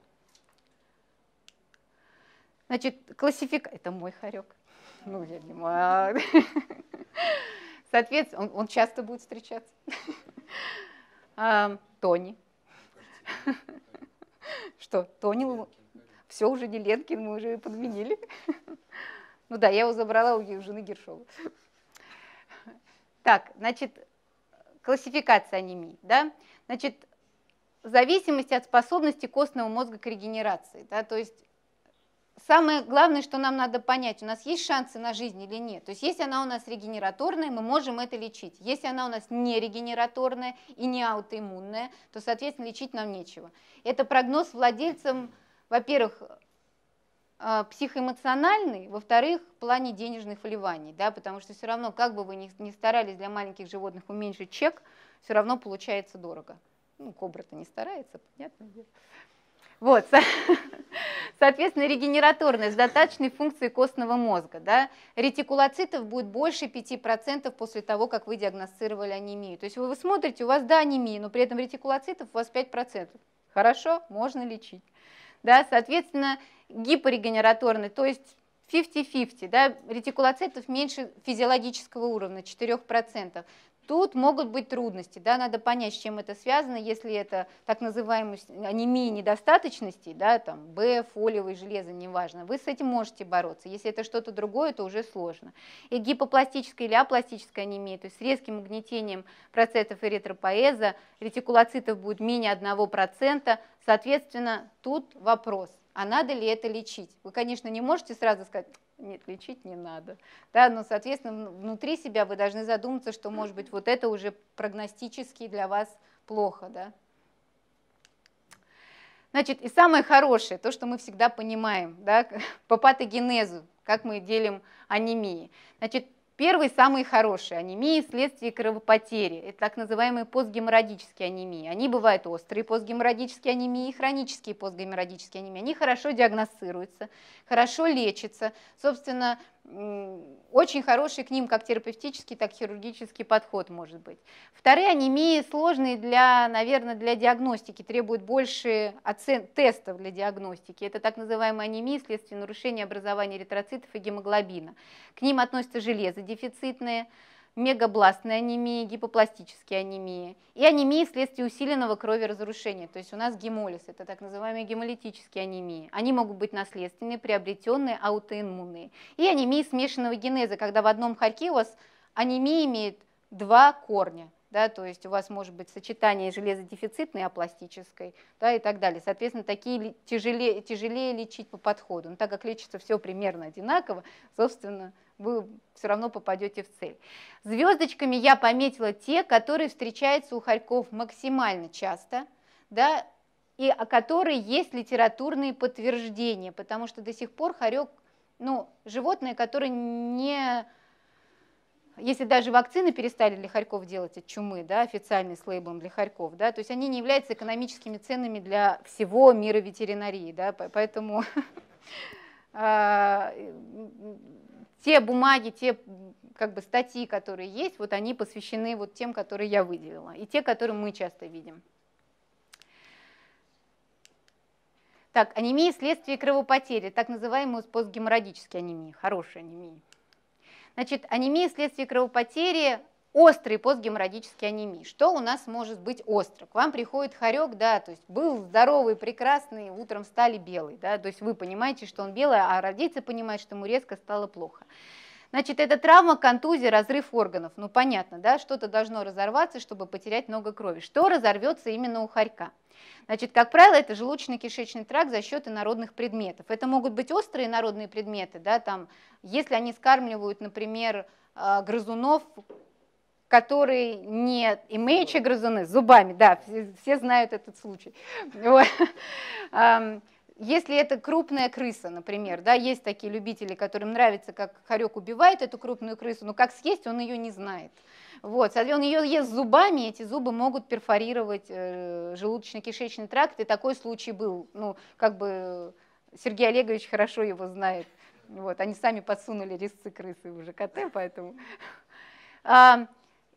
Значит, классифик... Это мой хорек. Ну, я не могу. Соответственно, он, он часто будет встречаться. А, Тони. Что, Тони? Все уже не Ленкин, мы уже подменили. Ну да, я его забрала у жены Гершова. Так, значит, классификация анемии, да? Значит, в зависимости от способности костного мозга к регенерации, да, то есть самое главное, что нам надо понять, у нас есть шансы на жизнь или нет. То есть если она у нас регенераторная, мы можем это лечить. Если она у нас не регенераторная и не аутоиммунная, то, соответственно, лечить нам нечего. Это прогноз владельцам, во-первых, э, психоэмоциональный, во-вторых, в плане денежных вливаний, да, потому что все равно, как бы вы ни, ни старались для маленьких животных уменьшить чек, все равно получается дорого. Ну, кобра-то не старается, понятно. Вот, соответственно, регенераторность достаточной функции костного мозга. Да? Ретикулоцитов будет больше 5% после того, как вы диагностировали анемию. То есть вы, вы смотрите, у вас да, анемия, но при этом ретикулоцитов у вас 5%. Хорошо, можно лечить. Да? Соответственно, гипорегенераторный, то есть 50-50, да, ретикулоцитов меньше физиологического уровня, 4%. Тут могут быть трудности, да, надо понять, с чем это связано, если это так называемая анемия недостаточности, да, там, Б, фолиевый железо, неважно, вы с этим можете бороться. Если это что-то другое, то уже сложно. И гипопластическая или апластическая анемия, то есть с резким угнетением процессов эритропоэза, ретикулоцитов будет менее 1%, соответственно, тут вопрос, а надо ли это лечить? Вы, конечно, не можете сразу сказать, нет, лечить не надо. Да, но, соответственно, внутри себя вы должны задуматься, что, может быть, вот это уже прогностически для вас плохо. Да? Значит, и самое хорошее, то, что мы всегда понимаем да, по патогенезу, как мы делим анемии. Значит, Первый, самые хорошие анемии вследствие кровопотери. Это так называемые постгеморрагические анемии. Они бывают острые постгеморрагические анемии и хронические постгеморрагические анемии. Они хорошо диагностируются, хорошо лечатся. Собственно, очень хороший к ним как терапевтический, так и хирургический подход может быть. Вторые анемии сложные для, наверное, для диагностики, требуют больше оцен... тестов для диагностики. Это так называемые анемии вследствие нарушения образования эритроцитов и гемоглобина. К ним относятся железодефицитные, дефицитные мегабластной анемии, гипопластические анемии и анемии вследствие усиленного кроверазрушения. То есть у нас гемолиз, это так называемые гемолитические анемии. Они могут быть наследственные, приобретенные, аутоиммунные. И анемии смешанного генеза, когда в одном хорьке у вас анемия имеет два корня. Да, то есть у вас может быть сочетание железодефицитной апластической да, и так далее. Соответственно, такие тяжелее, тяжелее лечить по подходу. Но так как лечится все примерно одинаково, собственно, вы все равно попадете в цель. Звездочками я пометила те, которые встречаются у хорьков максимально часто, да, и о которой есть литературные подтверждения, потому что до сих пор хорек, ну, животное, которое не... Если даже вакцины перестали для хорьков делать от чумы, да, официальный с лейблом для хорьков, да, то есть они не являются экономическими ценами для всего мира ветеринарии, да, поэтому А, те бумаги, те как бы статьи, которые есть, вот они посвящены вот тем, которые я выделила, и те, которые мы часто видим. Так, анемия вследствие кровопотери, так называемые постгеморрагические анемии, хорошая анемия. Значит, анемия вследствие кровопотери Острый постгеморрагический анемии. Что у нас может быть остро? К вам приходит хорек, да, то есть был здоровый, прекрасный, утром стали белый, да, то есть вы понимаете, что он белый, а родители понимают, что ему резко стало плохо. Значит, это травма, контузия, разрыв органов. Ну, понятно, да, что-то должно разорваться, чтобы потерять много крови. Что разорвется именно у хорька? Значит, как правило, это желудочно-кишечный тракт за счет инородных предметов. Это могут быть острые народные предметы, да, там, если они скармливают, например, э, грызунов, которые не имеючи грызуны зубами, да, все, все знают этот случай. Если это крупная крыса, например, да, есть такие любители, которым нравится, как хорек убивает эту крупную крысу, но как съесть, он ее не знает. Вот, он ее ест зубами, эти зубы могут перфорировать э, желудочно-кишечный тракт, и такой случай был. Ну, как бы Сергей Олегович хорошо его знает. Вот, они сами подсунули резцы крысы уже коты, поэтому...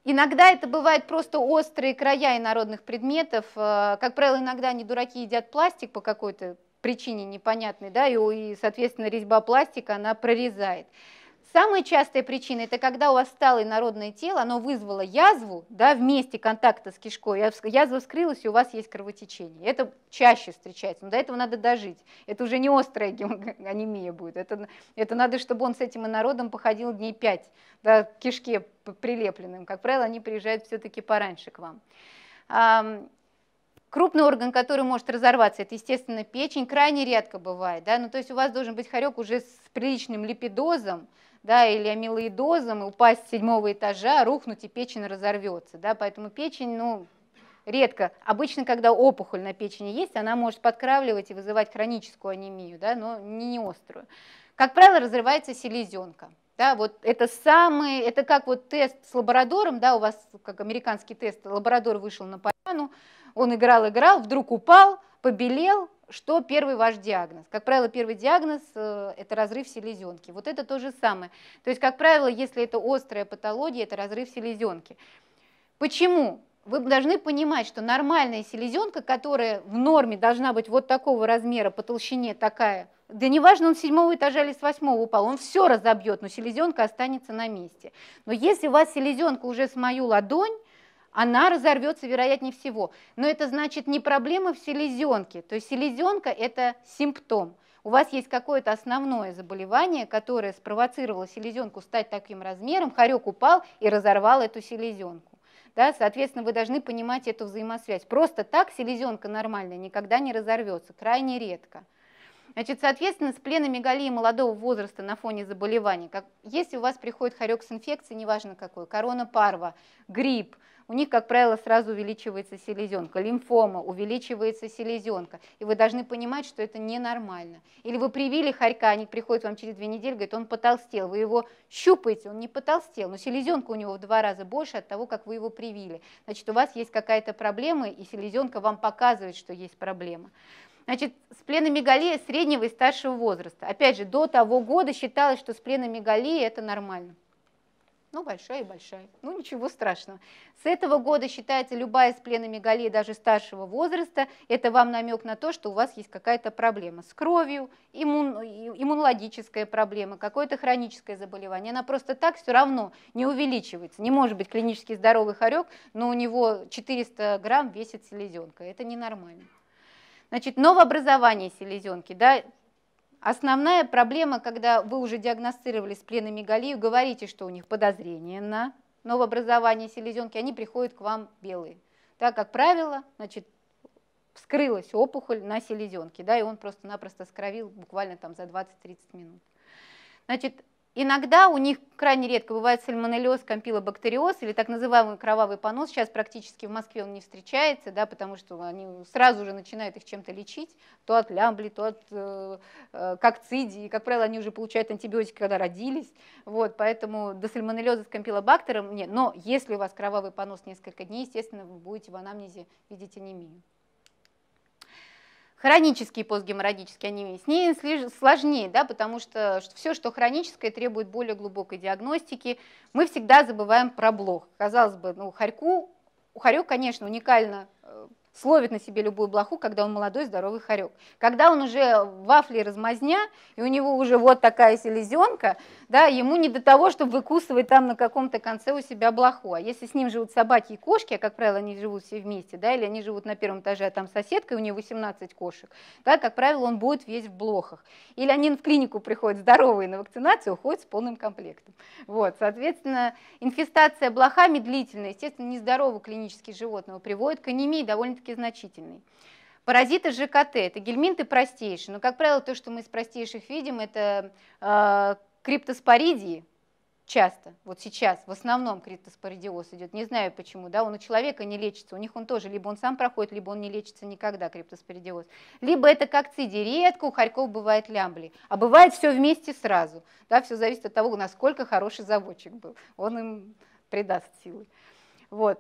Иногда это бывает просто острые края инородных предметов. Э, как правило, иногда они дураки едят пластик по какой-то причине непонятной, да, и, и соответственно, резьба пластика, она прорезает. Самая частая причина – это когда у вас стало инородное тело, оно вызвало язву да, в месте контакта с кишкой, а язва вскрылась, и у вас есть кровотечение. Это чаще встречается, но до этого надо дожить. Это уже не острая анемия будет, это, это надо, чтобы он с этим инородом походил дней 5, да, к кишке прилепленным. Как правило, они приезжают все-таки пораньше к вам. Крупный орган, который может разорваться, это, естественно, печень, крайне редко бывает. Да? Ну, то есть у вас должен быть хорек уже с приличным липидозом, да, или амилоидозом, упасть с седьмого этажа, рухнуть и печень разорвется. Да, поэтому печень, ну, редко. Обычно, когда опухоль на печени есть, она может подкравливать и вызывать хроническую анемию, да, но не, не острую. Как правило, разрывается селезенка. Да, вот это самый, это как вот тест с лабрадором, да, у вас как американский тест, лабрадор вышел на поляну, он играл-играл, вдруг упал, побелел, что первый ваш диагноз? Как правило, первый диагноз э, это разрыв селезенки. Вот это то же самое. То есть, как правило, если это острая патология, это разрыв селезенки. Почему? Вы должны понимать, что нормальная селезенка, которая в норме должна быть вот такого размера, по толщине такая, да неважно, он с седьмого этажа или с восьмого упал, он все разобьет, но селезенка останется на месте. Но если у вас селезенка уже с мою ладонь, она разорвется вероятнее всего. Но это значит не проблема в селезенке. То есть селезенка – это симптом. У вас есть какое-то основное заболевание, которое спровоцировало селезенку стать таким размером, хорек упал и разорвал эту селезенку. Да, соответственно, вы должны понимать эту взаимосвязь. Просто так селезенка нормальная никогда не разорвется, крайне редко. Значит, соответственно, с пленомегалией молодого возраста на фоне заболеваний, как, если у вас приходит хорек с инфекцией, неважно какой, корона парва, грипп, у них, как правило, сразу увеличивается селезенка, лимфома, увеличивается селезенка. И вы должны понимать, что это ненормально. Или вы привили хорька, они приходят вам через две недели, говорят, он потолстел. Вы его щупаете, он не потолстел, но селезенка у него в два раза больше от того, как вы его привили. Значит, у вас есть какая-то проблема, и селезенка вам показывает, что есть проблема. Значит, спленомегалия среднего и старшего возраста. Опять же, до того года считалось, что спленомегалия – это нормально. Ну, большая и большая. Ну, ничего страшного. С этого года считается любая с из пленомегалии, даже старшего возраста, это вам намек на то, что у вас есть какая-то проблема с кровью, иммун, иммунологическая проблема, какое-то хроническое заболевание. Она просто так все равно не увеличивается. Не может быть клинически здоровый хорек, но у него 400 грамм весит селезенка. Это ненормально. Значит, новообразование селезенки, да, Основная проблема, когда вы уже диагностировали с пленами пленомегалию, говорите, что у них подозрение на новообразование селезенки, они приходят к вам белые. Так, как правило, значит, вскрылась опухоль на селезенке, да, и он просто-напросто скровил буквально там за 20-30 минут. Значит, Иногда у них крайне редко бывает сальмонеллез, кампилобактериоз или так называемый кровавый понос. Сейчас практически в Москве он не встречается, да, потому что они сразу же начинают их чем-то лечить. То от лямбли, то от э, э кокцидии. Как правило, они уже получают антибиотики, когда родились. Вот, поэтому до сальмонеллеза с кампилобактером нет. Но если у вас кровавый понос несколько дней, естественно, вы будете в анамнезе видеть анемию. Хронические постгеморрагические анемии, с ней сложнее, да, потому что все, что хроническое, требует более глубокой диагностики. Мы всегда забываем про блох. Казалось бы, ну, хорьку, у хорек, конечно, уникально э, словит на себе любую блоху, когда он молодой, здоровый хорек. Когда он уже вафли размазня, и у него уже вот такая селезенка, да, ему не до того, чтобы выкусывать там на каком-то конце у себя блоху. А если с ним живут собаки и кошки, а, как правило, они живут все вместе, да, или они живут на первом этаже, а там соседка, и у нее 18 кошек, да, как правило, он будет весь в блохах. Или они в клинику приходят здоровые на вакцинацию, уходят с полным комплектом. Вот, соответственно, инфестация блоха медлительная, естественно, нездорового клинически животного приводит к анемии довольно довольно-таки значительный. Паразиты ЖКТ – это гельминты простейшие, но, как правило, то, что мы из простейших видим, это э, криптоспоридии, часто, вот сейчас, в основном криптоспоридиоз идет, не знаю почему, да, он у человека не лечится, у них он тоже, либо он сам проходит, либо он не лечится никогда, криптоспоридиоз. Либо это кокциди, редко у хорьков бывает лямбли, а бывает все вместе сразу, да, все зависит от того, насколько хороший заводчик был, он им придаст силы. Вот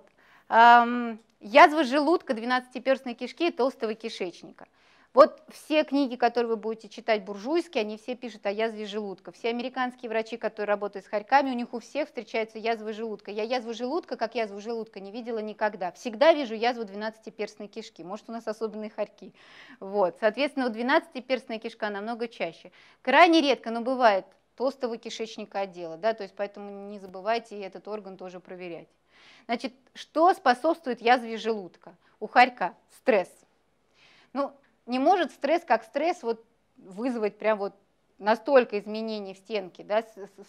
язва желудка, 12-перстной кишки и толстого кишечника. Вот все книги, которые вы будете читать буржуйские, они все пишут о язве желудка. Все американские врачи, которые работают с хорьками, у них у всех встречаются язвы желудка. Я язву желудка, как язву желудка, не видела никогда. Всегда вижу язву 12-перстной кишки. Может, у нас особенные хорьки. Вот. Соответственно, у 12-перстная кишка намного чаще. Крайне редко, но бывает, толстого кишечника отдела. Да? То есть, поэтому не забывайте этот орган тоже проверять. Значит, что способствует язве желудка? У хорька стресс. Ну, не может стресс как стресс вот вызвать прям вот настолько изменений в стенке, да,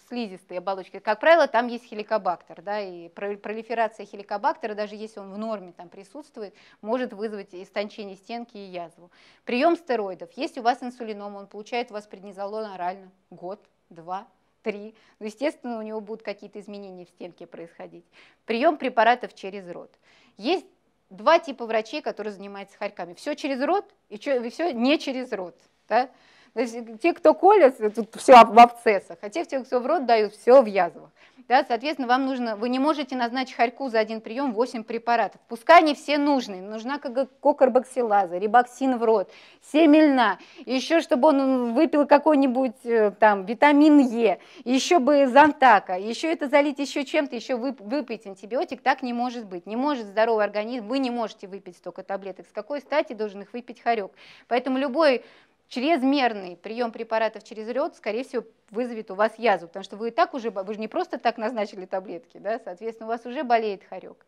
слизистой оболочки. Как правило, там есть хеликобактер, да, и пролиферация хеликобактера, даже если он в норме там присутствует, может вызвать истончение стенки и язву. Прием стероидов. Если у вас инсулином, он получает у вас преднизолон орально год, два, три. Ну, естественно, у него будут какие-то изменения в стенке происходить. Прием препаратов через рот. Есть два типа врачей, которые занимаются хорьками. Все через рот и все не через рот. Да? То есть э, те, кто колется, тут все в абцессах, а те, кто в рот дают, все в язвах. Да, соответственно, вам нужно, вы не можете назначить хорьку за один прием 8 препаратов. Пускай они все нужны. Нужна кокарбоксилаза, рибоксин в рот, семельна, еще чтобы он выпил какой-нибудь э, там витамин Е, еще бы зонтака, еще это залить еще чем-то, еще выпить антибиотик. Так не может быть. Не может здоровый организм, вы не можете выпить столько таблеток. С какой стати должен их выпить хорек? Поэтому любой чрезмерный прием препаратов через рот, скорее всего, вызовет у вас язву, потому что вы и так уже, вы же не просто так назначили таблетки, да, соответственно, у вас уже болеет хорек.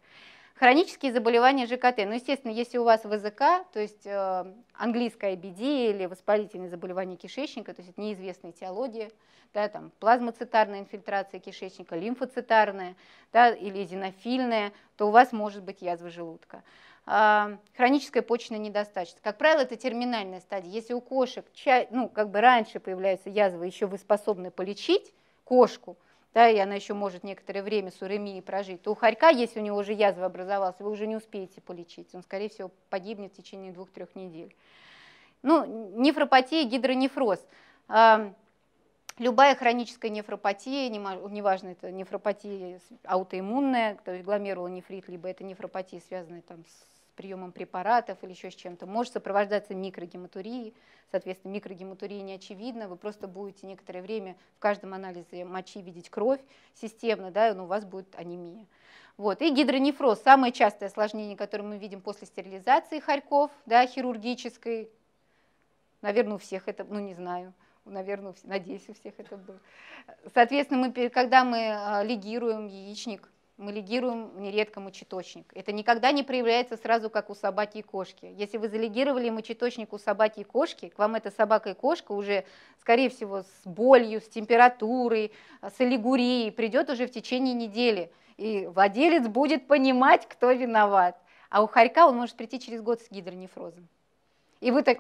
Хронические заболевания ЖКТ. Ну, естественно, если у вас ВЗК, то есть э, английская IBD или воспалительные заболевания кишечника, то есть это неизвестная этиология, да, там плазмоцитарная инфильтрация кишечника, лимфоцитарная да, или эзинофильная, то у вас может быть язва желудка. А, хроническая почечная недостаточность. Как правило, это терминальная стадия. Если у кошек ну, как бы раньше появляются язвы, еще вы способны полечить кошку, да, и она еще может некоторое время с уремией прожить, то у хорька, если у него уже язва образовалась, вы уже не успеете полечить, он, скорее всего, погибнет в течение двух-трех недель. Ну, нефропатия, гидронефроз. Любая хроническая нефропатия, неважно, это нефропатия аутоиммунная, то есть гломерулонефрит, либо это нефропатия, связанная там, с приемом препаратов или еще с чем-то, может сопровождаться микрогематурией. Соответственно, микрогематурия не очевидна, вы просто будете некоторое время в каждом анализе мочи видеть кровь системно, да, но ну, у вас будет анемия. Вот. И гидронефроз, самое частое осложнение, которое мы видим после стерилизации хорьков, да, хирургической, наверное, у всех это, ну не знаю, наверное, надеюсь, у всех это было. Соответственно, мы, когда мы а, лигируем яичник, мы лигируем нередко мочеточник. Это никогда не проявляется сразу, как у собаки и кошки. Если вы залигировали мочеточник у собаки и кошки, к вам эта собака и кошка уже, скорее всего, с болью, с температурой, с аллигурией придет уже в течение недели. И владелец будет понимать, кто виноват. А у хорька он может прийти через год с гидронефрозом. И вы так,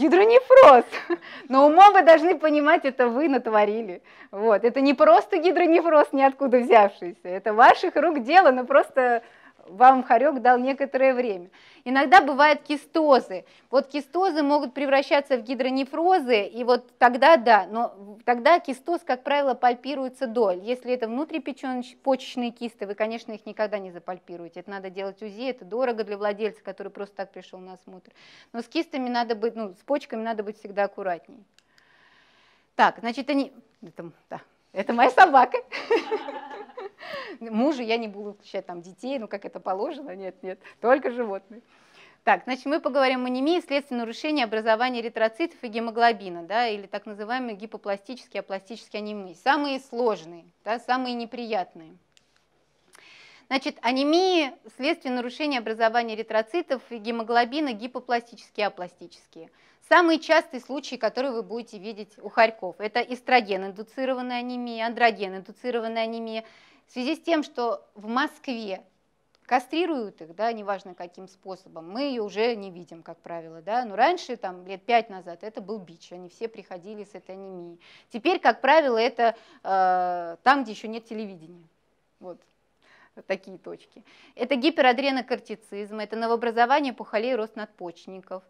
гидронефроз. Но умом вы должны понимать, это вы натворили. Вот. Это не просто гидронефроз, ниоткуда взявшийся. Это ваших рук дело, но просто вам хорек дал некоторое время. Иногда бывают кистозы. Вот кистозы могут превращаться в гидронефрозы, и вот тогда да, но тогда кистоз, как правило, пальпируется доль. Если это внутрипеченочные кисты, вы, конечно, их никогда не запальпируете. Это надо делать УЗИ, это дорого для владельца, который просто так пришел на осмотр. Но с кистами надо быть, ну, с почками надо быть всегда аккуратнее. Так, значит, они... Это, да, это моя собака. Мужа я не буду включать, там, детей, ну как это положено, нет, нет, только животные. Так, значит, мы поговорим о анемии следствие нарушения образования эритроцитов и гемоглобина, да, или так называемые гипопластические, апластические анемии. Самые сложные, да, самые неприятные. Значит, анемии следствие нарушения образования эритроцитов и гемоглобина гипопластические, апластические. Самые частые случаи, которые вы будете видеть у хорьков, это эстроген-индуцированная анемия, андроген-индуцированная анемия, в связи с тем, что в Москве кастрируют их, да, неважно каким способом, мы ее уже не видим, как правило, да, но раньше, там, лет пять назад, это был бич, они все приходили с этой анемией. Теперь, как правило, это э, там, где еще нет телевидения, вот, такие точки. Это гиперадренокортицизм, это новообразование пухолей рост надпочечников,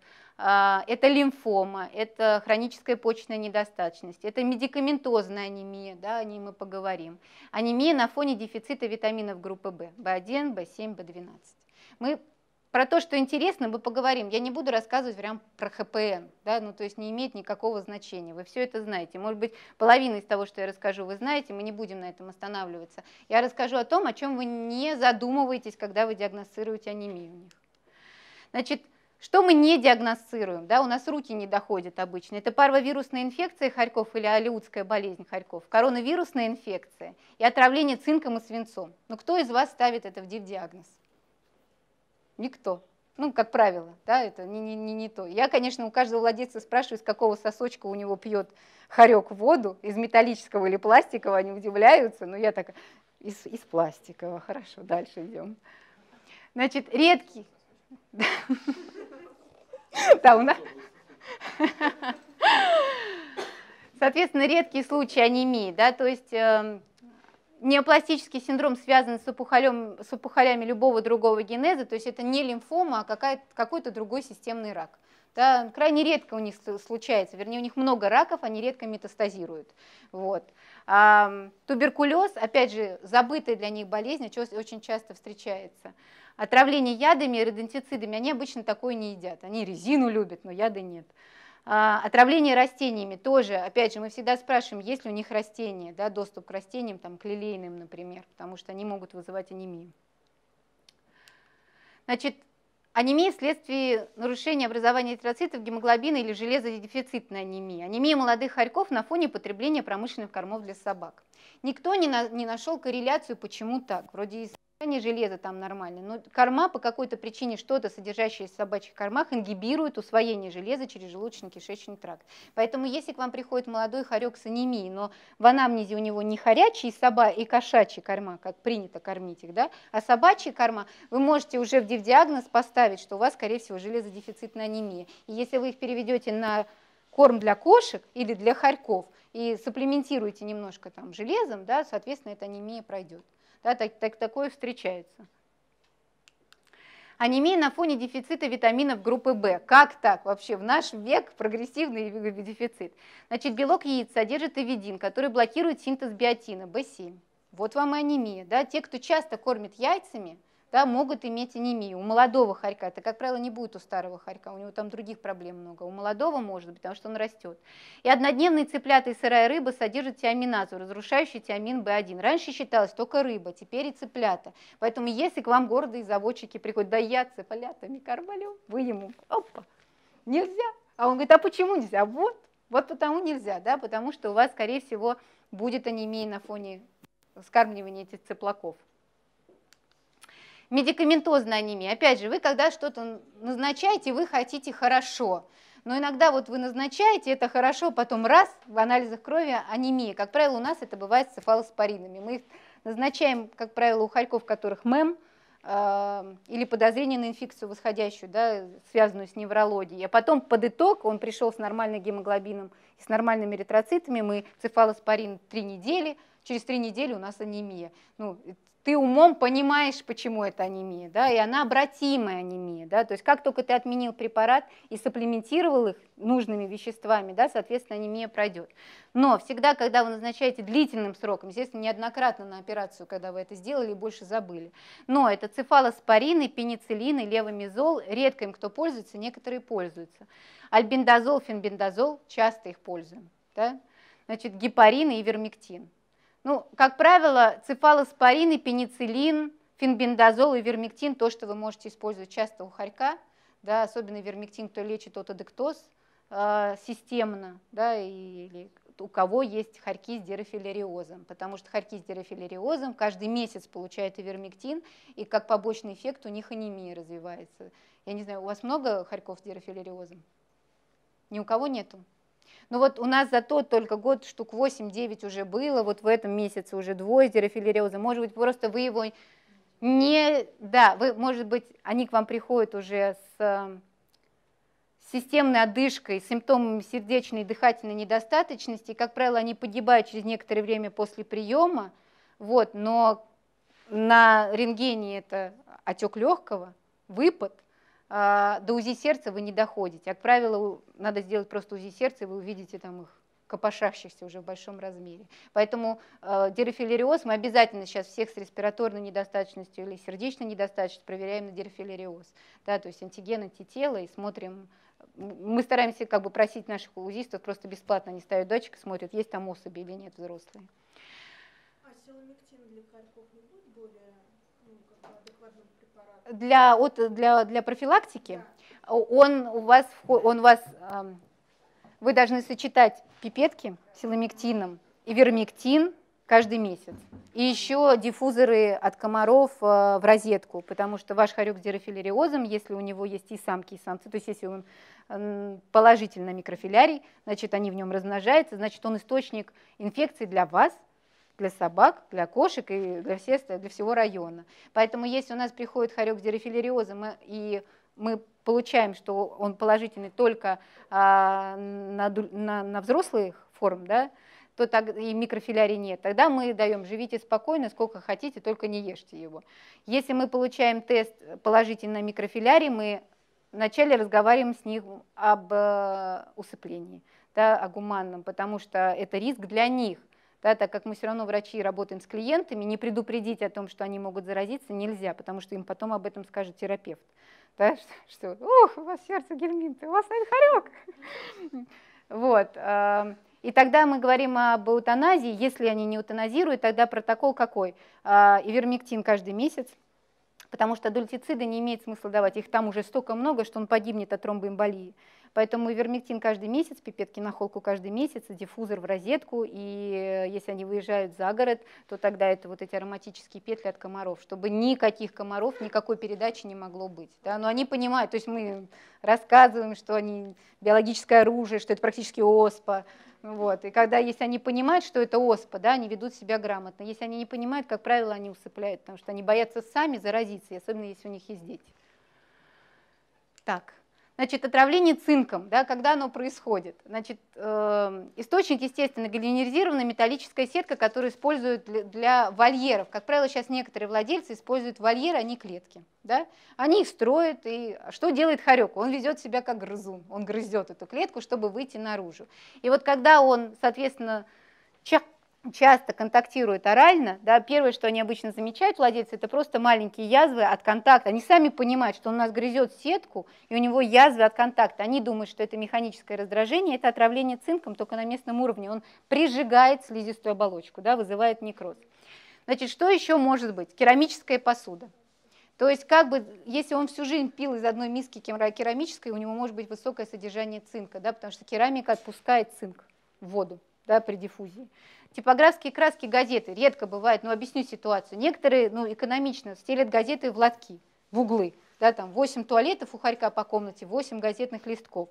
а, это лимфома, это хроническая почечная недостаточность, это медикаментозная анемия, да, о ней мы поговорим. Анемия на фоне дефицита витаминов группы В, В1, В7, В12. Мы про то, что интересно, мы поговорим. Я не буду рассказывать прям про ХПН, да, ну то есть не имеет никакого значения. Вы все это знаете. Может быть, половина из того, что я расскажу, вы знаете, мы не будем на этом останавливаться. Я расскажу о том, о чем вы не задумываетесь, когда вы диагностируете анемию у них. Значит, что мы не диагностируем, да, у нас руки не доходят обычно. Это парвовирусная инфекция Харьков или алиутская болезнь Харьков, коронавирусная инфекция и отравление цинком и свинцом. Но ну, кто из вас ставит это в диагноз? Никто. Ну, как правило, да, это не, не, не, не то. Я, конечно, у каждого владельца спрашиваю, с какого сосочка у него пьет хорек воду, из металлического или пластикового, они удивляются, но я так, из, из пластикового, хорошо, дальше идем. Значит, редкий... Да, у нас... Соответственно, редкие случаи анемии, да, то есть э, неопластический синдром связан с, опухолем, с опухолями любого другого генеза, то есть это не лимфома, а какой-то другой системный рак. Да, крайне редко у них случается, вернее, у них много раков, они редко метастазируют. Вот. А, туберкулез, опять же, забытая для них болезнь, очень часто встречается. Отравление ядами и родентицидами, они обычно такое не едят. Они резину любят, но яды нет. А, отравление растениями тоже, опять же, мы всегда спрашиваем, есть ли у них растения, да, доступ к растениям, там, к лилейным, например, потому что они могут вызывать анемию. Значит, анемия вследствие нарушения образования эритроцитов, гемоглобина или железодефицитная анемия. Анемия молодых хорьков на фоне потребления промышленных кормов для собак. Никто не, на, не нашел корреляцию, почему так. Вроде и не железо там нормально, но ну, корма по какой-то причине, что-то содержащееся в собачьих кормах, ингибирует усвоение железа через желудочно-кишечный тракт. Поэтому если к вам приходит молодой хорек с анемией, но в анамнезе у него не хорячие соба и кошачьи корма, как принято кормить их, да, а собачьи корма, вы можете уже в диагноз поставить, что у вас, скорее всего, железодефицитная анемия. И если вы их переведете на корм для кошек или для хорьков и сапплементируете немножко там железом, да, соответственно, эта анемия пройдет. Да, так, так, такое встречается. Анемия на фоне дефицита витаминов группы В. Как так вообще? В наш век прогрессивный дефицит. Значит, белок яиц содержит эвидин, который блокирует синтез биотина, В7. Вот вам и анемия. Да? Те, кто часто кормит яйцами – да, могут иметь анемию. У молодого хорька это, как правило, не будет у старого хорька, у него там других проблем много. У молодого может быть, потому что он растет. И однодневные цыплята и сырая рыба содержат тиаминазу, разрушающий тиамин В1. Раньше считалось только рыба, теперь и цыплята. Поэтому если к вам гордые заводчики приходят, да я цыплятами кормлю, вы ему, опа, нельзя. А он говорит, а почему нельзя? Вот, вот потому нельзя, да, потому что у вас, скорее всего, будет анемия на фоне скармливания этих цыплаков медикаментозная анемия. Опять же, вы когда что-то назначаете, вы хотите хорошо. Но иногда вот вы назначаете, это хорошо, потом раз, в анализах крови анемия. Как правило, у нас это бывает с цефалоспоринами. Мы их назначаем, как правило, у хорьков, которых мем э, или подозрение на инфекцию восходящую, да, связанную с неврологией. А потом под итог он пришел с нормальным гемоглобином и с нормальными эритроцитами, мы цефалоспорин три недели, через три недели у нас анемия. Ну, ты умом понимаешь, почему это анемия, да, и она обратимая анемия, да, то есть как только ты отменил препарат и сопливентировал их нужными веществами, да, соответственно, анемия пройдет. Но всегда, когда вы назначаете длительным сроком, естественно, неоднократно на операцию, когда вы это сделали, больше забыли, но это цефалоспорины, пенициллины, левомизол, редко им кто пользуется, некоторые пользуются. Альбендазол, фенбендазол, часто их пользуем, да, значит, гепарин и ивермектин. Ну, как правило, цефалоспорин и пенициллин, фенбендазол и вермиктин, то, что вы можете использовать часто у хорька, да, особенно вермиктин, кто лечит отодектоз э, системно, да, или у кого есть хорьки с дирофилариозом, потому что хорьки с дирофилариозом каждый месяц получают вермиктин, и как побочный эффект у них анемия развивается. Я не знаю, у вас много хорьков с дирофилариозом? Ни у кого нету? Но ну вот у нас за тот только год штук 8-9 уже было, вот в этом месяце уже двое дирофилериоза. Может быть, просто вы его не... Да, вы, может быть, они к вам приходят уже с э, системной одышкой, симптомами сердечной и дыхательной недостаточности. Как правило, они погибают через некоторое время после приема, вот, но на рентгене это отек легкого, выпад – а, до УЗИ сердца вы не доходите. Как правило, надо сделать просто УЗИ сердца, и вы увидите там их копошащихся уже в большом размере. Поэтому э, а, дирофилериоз мы обязательно сейчас всех с респираторной недостаточностью или сердечной недостаточностью проверяем на дирофилериоз. Да, то есть антиген, антитела и смотрим. Мы стараемся как бы просить наших УЗИстов, просто бесплатно они ставят датчик и смотрят, есть там особи или нет взрослые. А силомектин для хорьков для, от, для, для профилактики он у вас, он у вас, вы должны сочетать пипетки с и вермектин каждый месяц. И еще диффузоры от комаров э, в розетку, потому что ваш хорек с дирофилариозом, если у него есть и самки, и самцы, то есть если он положительно микрофилярий, значит они в нем размножаются, значит он источник инфекции для вас – для собак, для кошек и для, всех, для всего района. Поэтому если у нас приходит хорек с дирифилериозом и мы получаем, что он положительный только а, на, на, на взрослых форм, да, то так, и микрофилярий нет. Тогда мы даем «живите спокойно, сколько хотите, только не ешьте его». Если мы получаем тест положительный на микрофилярий, мы вначале разговариваем с ним об э, усыплении, да, о гуманном, потому что это риск для них да, так как мы все равно врачи работаем с клиентами, не предупредить о том, что они могут заразиться, нельзя, потому что им потом об этом скажет терапевт. Да, что, что ух, у вас сердце гельминты, у вас, наверное, хорек. Вот. Эм, и тогда мы говорим об эутаназии. Если они не эутаназируют, тогда протокол какой? А, ивермектин каждый месяц, потому что дульцициды не имеет смысла давать. Их там уже столько много, что он погибнет от тромбоэмболии. Поэтому ивермектин каждый месяц, пипетки на холку каждый месяц, диффузор в розетку, и э, если они выезжают за город, то тогда это вот эти ароматические петли от комаров, чтобы никаких комаров, никакой передачи не могло быть. Да? Но они понимают, то есть мы рассказываем, что они биологическое оружие, что это практически оспа, вот. И когда, если они понимают, что это оспа, да, они ведут себя грамотно. Если они не понимают, как правило, они усыпляют, потому что они боятся сами заразиться, особенно если у них есть дети. Так. Значит, отравление цинком, да, когда оно происходит? Значит, э, источник, естественно, галинизированная металлическая сетка, которую используют для, для вольеров. Как правило, сейчас некоторые владельцы используют вольеры, а не клетки. Да? Они их строят, и что делает хорек? Он ведет себя как грызун, он грызет эту клетку, чтобы выйти наружу. И вот когда он, соответственно, чак часто контактируют орально, да, первое, что они обычно замечают, владельцы, это просто маленькие язвы от контакта. Они сами понимают, что он у нас грызет сетку, и у него язвы от контакта. Они думают, что это механическое раздражение, это отравление цинком только на местном уровне. Он прижигает слизистую оболочку, да, вызывает некроз. Значит, что еще может быть? Керамическая посуда. То есть, как бы, если он всю жизнь пил из одной миски керамической, у него может быть высокое содержание цинка, да, потому что керамика отпускает цинк в воду да, при диффузии. Типографские краски газеты редко бывают, но ну, объясню ситуацию. Некоторые, ну, экономично стелят газеты в лотки, в углы. Да, там 8 туалетов у Харька по комнате, 8 газетных листков.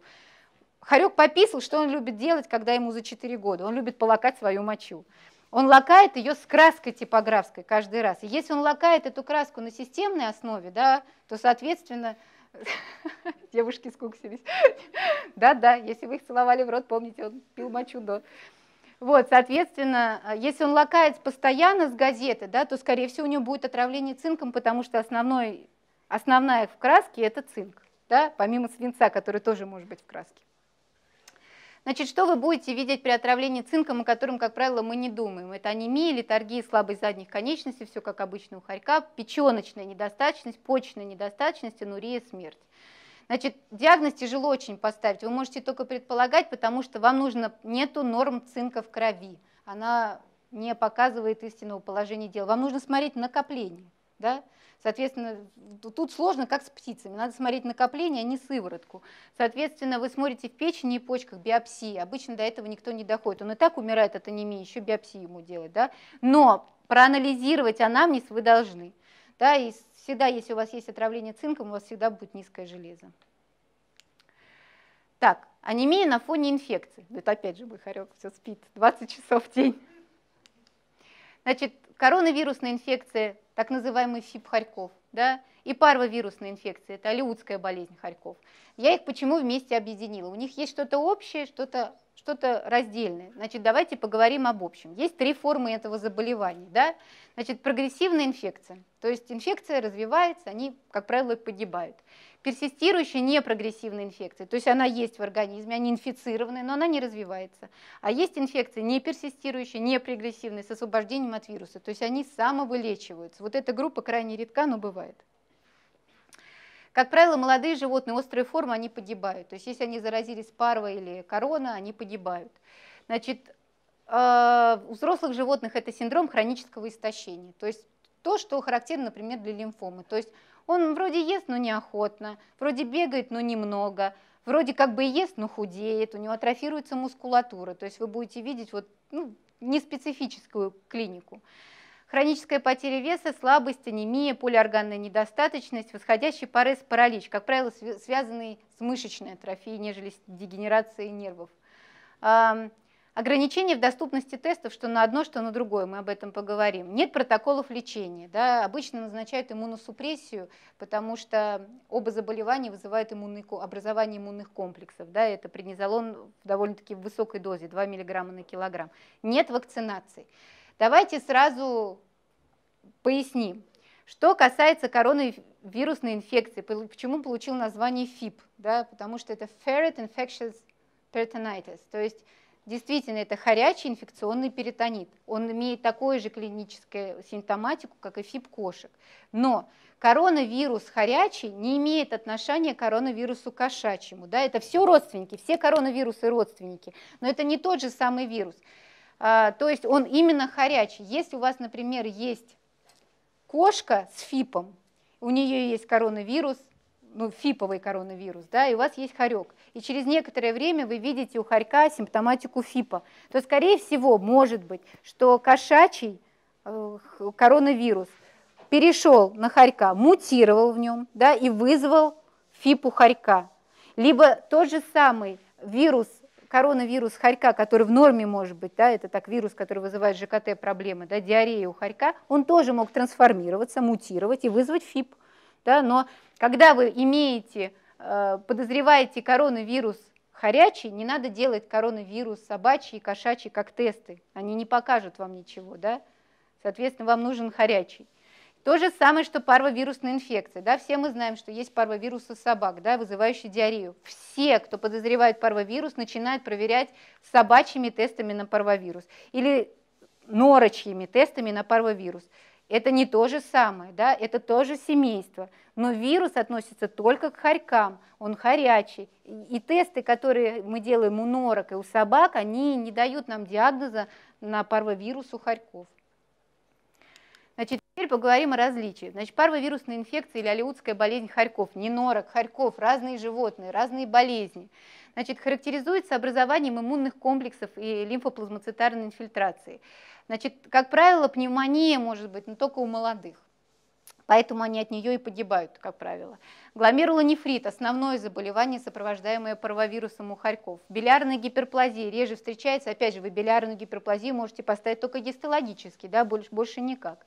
Харек пописал, что он любит делать, когда ему за 4 года. Он любит полакать свою мочу. Он лакает ее с краской типографской каждый раз. И если он лакает эту краску на системной основе, да, то, соответственно, девушки скуксились. Да-да, если вы их целовали в рот, помните, он пил мочу до. Да. Вот, соответственно, э, если он лакает постоянно с газеты, да, то, скорее всего, у него будет отравление цинком, потому что основной, основная в краске – это цинк, да, помимо свинца, который тоже может быть в краске. Значит, что вы будете видеть при отравлении цинком, о котором, как правило, мы не думаем? Это анемия, литаргия, слабость задних конечностей, все как обычно у хорька, печеночная недостаточность, почечная недостаточность, анурия, смерть. Значит, диагноз тяжело очень поставить. Вы можете только предполагать, потому что вам нужно, нету норм цинка в крови. Она не показывает истинного положения дел. Вам нужно смотреть накопление. Да? Соответственно, тут сложно, как с птицами. Надо смотреть накопление, а не сыворотку. Соответственно, вы смотрите в печени и почках биопсии. Обычно до этого никто не доходит. Он и так умирает от анемии, еще биопсию ему делать. Да? Но проанализировать анамнез вы должны. Да, и всегда, если у вас есть отравление цинком, у вас всегда будет низкое железо. Так, анемия на фоне инфекции. Ну, это опять же мой Быхарек все спит 20 часов в день. Значит, коронавирусная инфекция, так называемый ФИП Харьков, да, и парвовирусная инфекция, это алиутская болезнь Харьков. Я их почему вместе объединила? У них есть что-то общее, что-то что-то раздельное. Значит, давайте поговорим об общем. Есть три формы этого заболевания. Да? Значит, прогрессивная инфекция. То есть инфекция развивается, они, как правило, погибают. Персистирующая непрогрессивная инфекция, то есть она есть в организме, они инфицированы, но она не развивается. А есть инфекции не персистирующие, не прогрессивные, с освобождением от вируса, то есть они самовылечиваются. Вот эта группа крайне редка, но бывает. Как правило, молодые животные острой формы, они погибают. То есть если они заразились парвой или корона, они погибают. Значит, э, у взрослых животных это синдром хронического истощения. То есть то, что характерно, например, для лимфомы. То есть он вроде ест, но неохотно, вроде бегает, но немного, вроде как бы ест, но худеет, у него атрофируется мускулатура. То есть вы будете видеть вот, ну, неспецифическую клинику. Хроническая потеря веса, слабость, анемия, полиорганная недостаточность, восходящий парез, паралич, как правило, связанный с мышечной атрофией, нежели с дегенерацией нервов. Ограничения в доступности тестов, что на одно, что на другое, мы об этом поговорим. Нет протоколов лечения. Да? Обычно назначают иммуносупрессию, потому что оба заболевания вызывают иммунный, образование иммунных комплексов. Да? Это преднизолон в довольно-таки высокой дозе, 2 мг на килограмм. Нет вакцинаций. Давайте сразу поясним. Что касается коронавирусной инфекции, почему получил название FIP, да, потому что это Ferret Infectious Peritonitis, то есть действительно это хорячий инфекционный перитонит. Он имеет такую же клиническую симптоматику, как и FIP кошек. Но коронавирус хорячий не имеет отношения к коронавирусу кошачьему. Да? Это все родственники, все коронавирусы родственники, но это не тот же самый вирус. А, то есть он именно хорячий. Если у вас, например, есть кошка с фипом, у нее есть коронавирус, ну, фиповый коронавирус, да, и у вас есть хорек. И через некоторое время вы видите у хорька симптоматику фипа. То, скорее всего, может быть, что кошачий э, коронавирус перешел на хорька, мутировал в нем, да, и вызвал фипу хорька. Либо тот же самый вирус коронавирус хорька, который в норме может быть, да, это так вирус, который вызывает ЖКТ проблемы, да, диарея у хорька, он тоже мог трансформироваться, мутировать и вызвать ФИП. Да, но когда вы имеете, э, подозреваете коронавирус хорячий, не надо делать коронавирус собачий и кошачий как тесты. Они не покажут вам ничего. Да? Соответственно, вам нужен хорячий. То же самое, что парвовирусная инфекция. Да? Все мы знаем, что есть парвовирус у собак, да, вызывающий диарею. Все, кто подозревает парвовирус, начинают проверять собачьими тестами на парвовирус или норочьими тестами на парвовирус. Это не то же самое, да, это тоже семейство. Но вирус относится только к хорькам, он хорячий. И тесты, которые мы делаем у норок и у собак, они не дают нам диагноза на парвовирус у хорьков. Значит, теперь поговорим о различиях Значит, парвовирусная инфекция или алиутская болезнь хорьков, не норок, хорьков, разные животные, разные болезни. Значит, характеризуется образованием иммунных комплексов и лимфоплазмоцитарной инфильтрации. Значит, как правило, пневмония может быть, но только у молодых. Поэтому они от нее и погибают, как правило. Гломерулонефрит – основное заболевание, сопровождаемое паровирусом у хорьков. Билярная гиперплазия реже встречается. Опять же, вы билярную гиперплазию можете поставить только гистологически, да, больше, больше никак.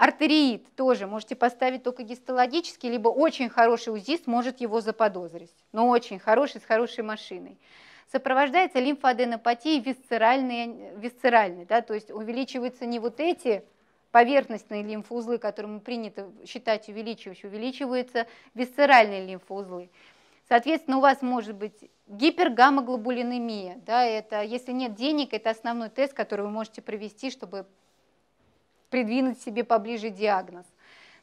Артериит тоже можете поставить только гистологически, либо очень хороший УЗИст может его заподозрить, но очень хороший, с хорошей машиной. Сопровождается лимфоаденопатией висцеральной, висцеральной да, то есть увеличиваются не вот эти поверхностные лимфоузлы, которые мы принято считать увеличивающие, увеличиваются висцеральные лимфоузлы. Соответственно, у вас может быть гипергаммоглобулинемия. Да, это, если нет денег, это основной тест, который вы можете провести, чтобы придвинуть себе поближе диагноз.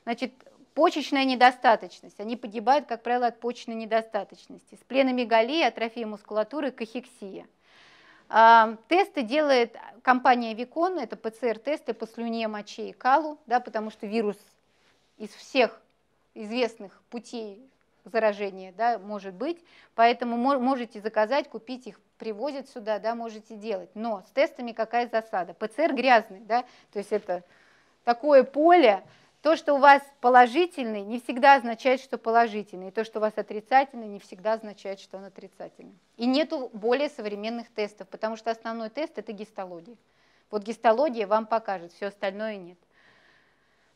Значит, почечная недостаточность. Они погибают, как правило, от почечной недостаточности. Спленомегалия, атрофия мускулатуры, кахексия. А, тесты делает компания Викон, это ПЦР-тесты по слюне, моче и калу, да, потому что вирус из всех известных путей заражение да, может быть, поэтому можете заказать, купить их, привозят сюда, да, можете делать. Но с тестами какая засада? ПЦР грязный, да, то есть это такое поле, то, что у вас положительный, не всегда означает, что положительный. И то, что у вас отрицательный, не всегда означает, что он отрицательный. И нету более современных тестов, потому что основной тест – это гистология. Вот гистология вам покажет, все остальное нет.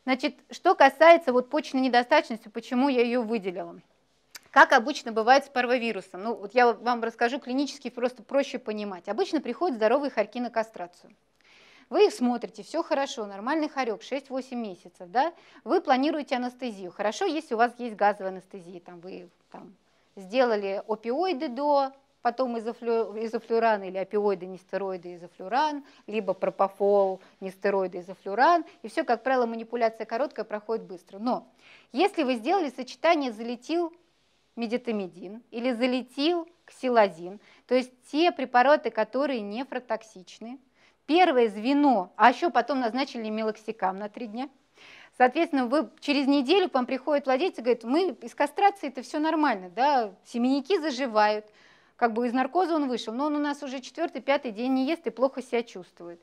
Значит, что касается вот почечной недостаточности, почему я ее выделила. Как обычно бывает с парвовирусом? Ну, вот я вам расскажу клинически, просто проще понимать. Обычно приходят здоровые хорьки на кастрацию. Вы их смотрите, все хорошо, нормальный хорек, 6-8 месяцев, да? Вы планируете анестезию. Хорошо, если у вас есть газовая анестезия, там вы там, сделали опиоиды до, потом изофлюран или опиоиды, нестероиды, изофлюран, либо пропофол, нестероиды, изофлюран. И все, как правило, манипуляция короткая проходит быстро. Но если вы сделали сочетание залетил медитамидин или залетил ксилозин, то есть те препараты, которые нефротоксичны. Первое звено, а еще потом назначили мелоксикам на три дня. Соответственно, вы через неделю к вам приходит владелец и говорит, мы из кастрации это все нормально, да, семенники заживают, как бы из наркоза он вышел, но он у нас уже четвертый, пятый день не ест и плохо себя чувствует.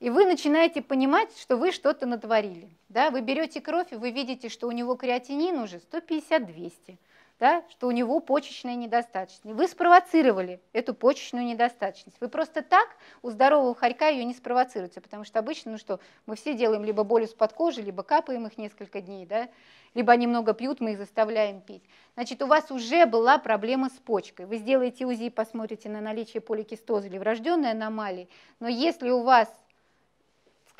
И вы начинаете понимать, что вы что-то натворили. Да? Вы берете кровь, и вы видите, что у него креатинин уже 150-200 да, что у него почечная недостаточность. Вы спровоцировали эту почечную недостаточность. Вы просто так у здорового хорька ее не спровоцируете, потому что обычно, ну что, мы все делаем либо боли с подкожи, либо капаем их несколько дней, да, либо они много пьют, мы их заставляем пить. Значит, у вас уже была проблема с почкой. Вы сделаете УЗИ, посмотрите на наличие поликистоза или врожденной аномалии, но если у вас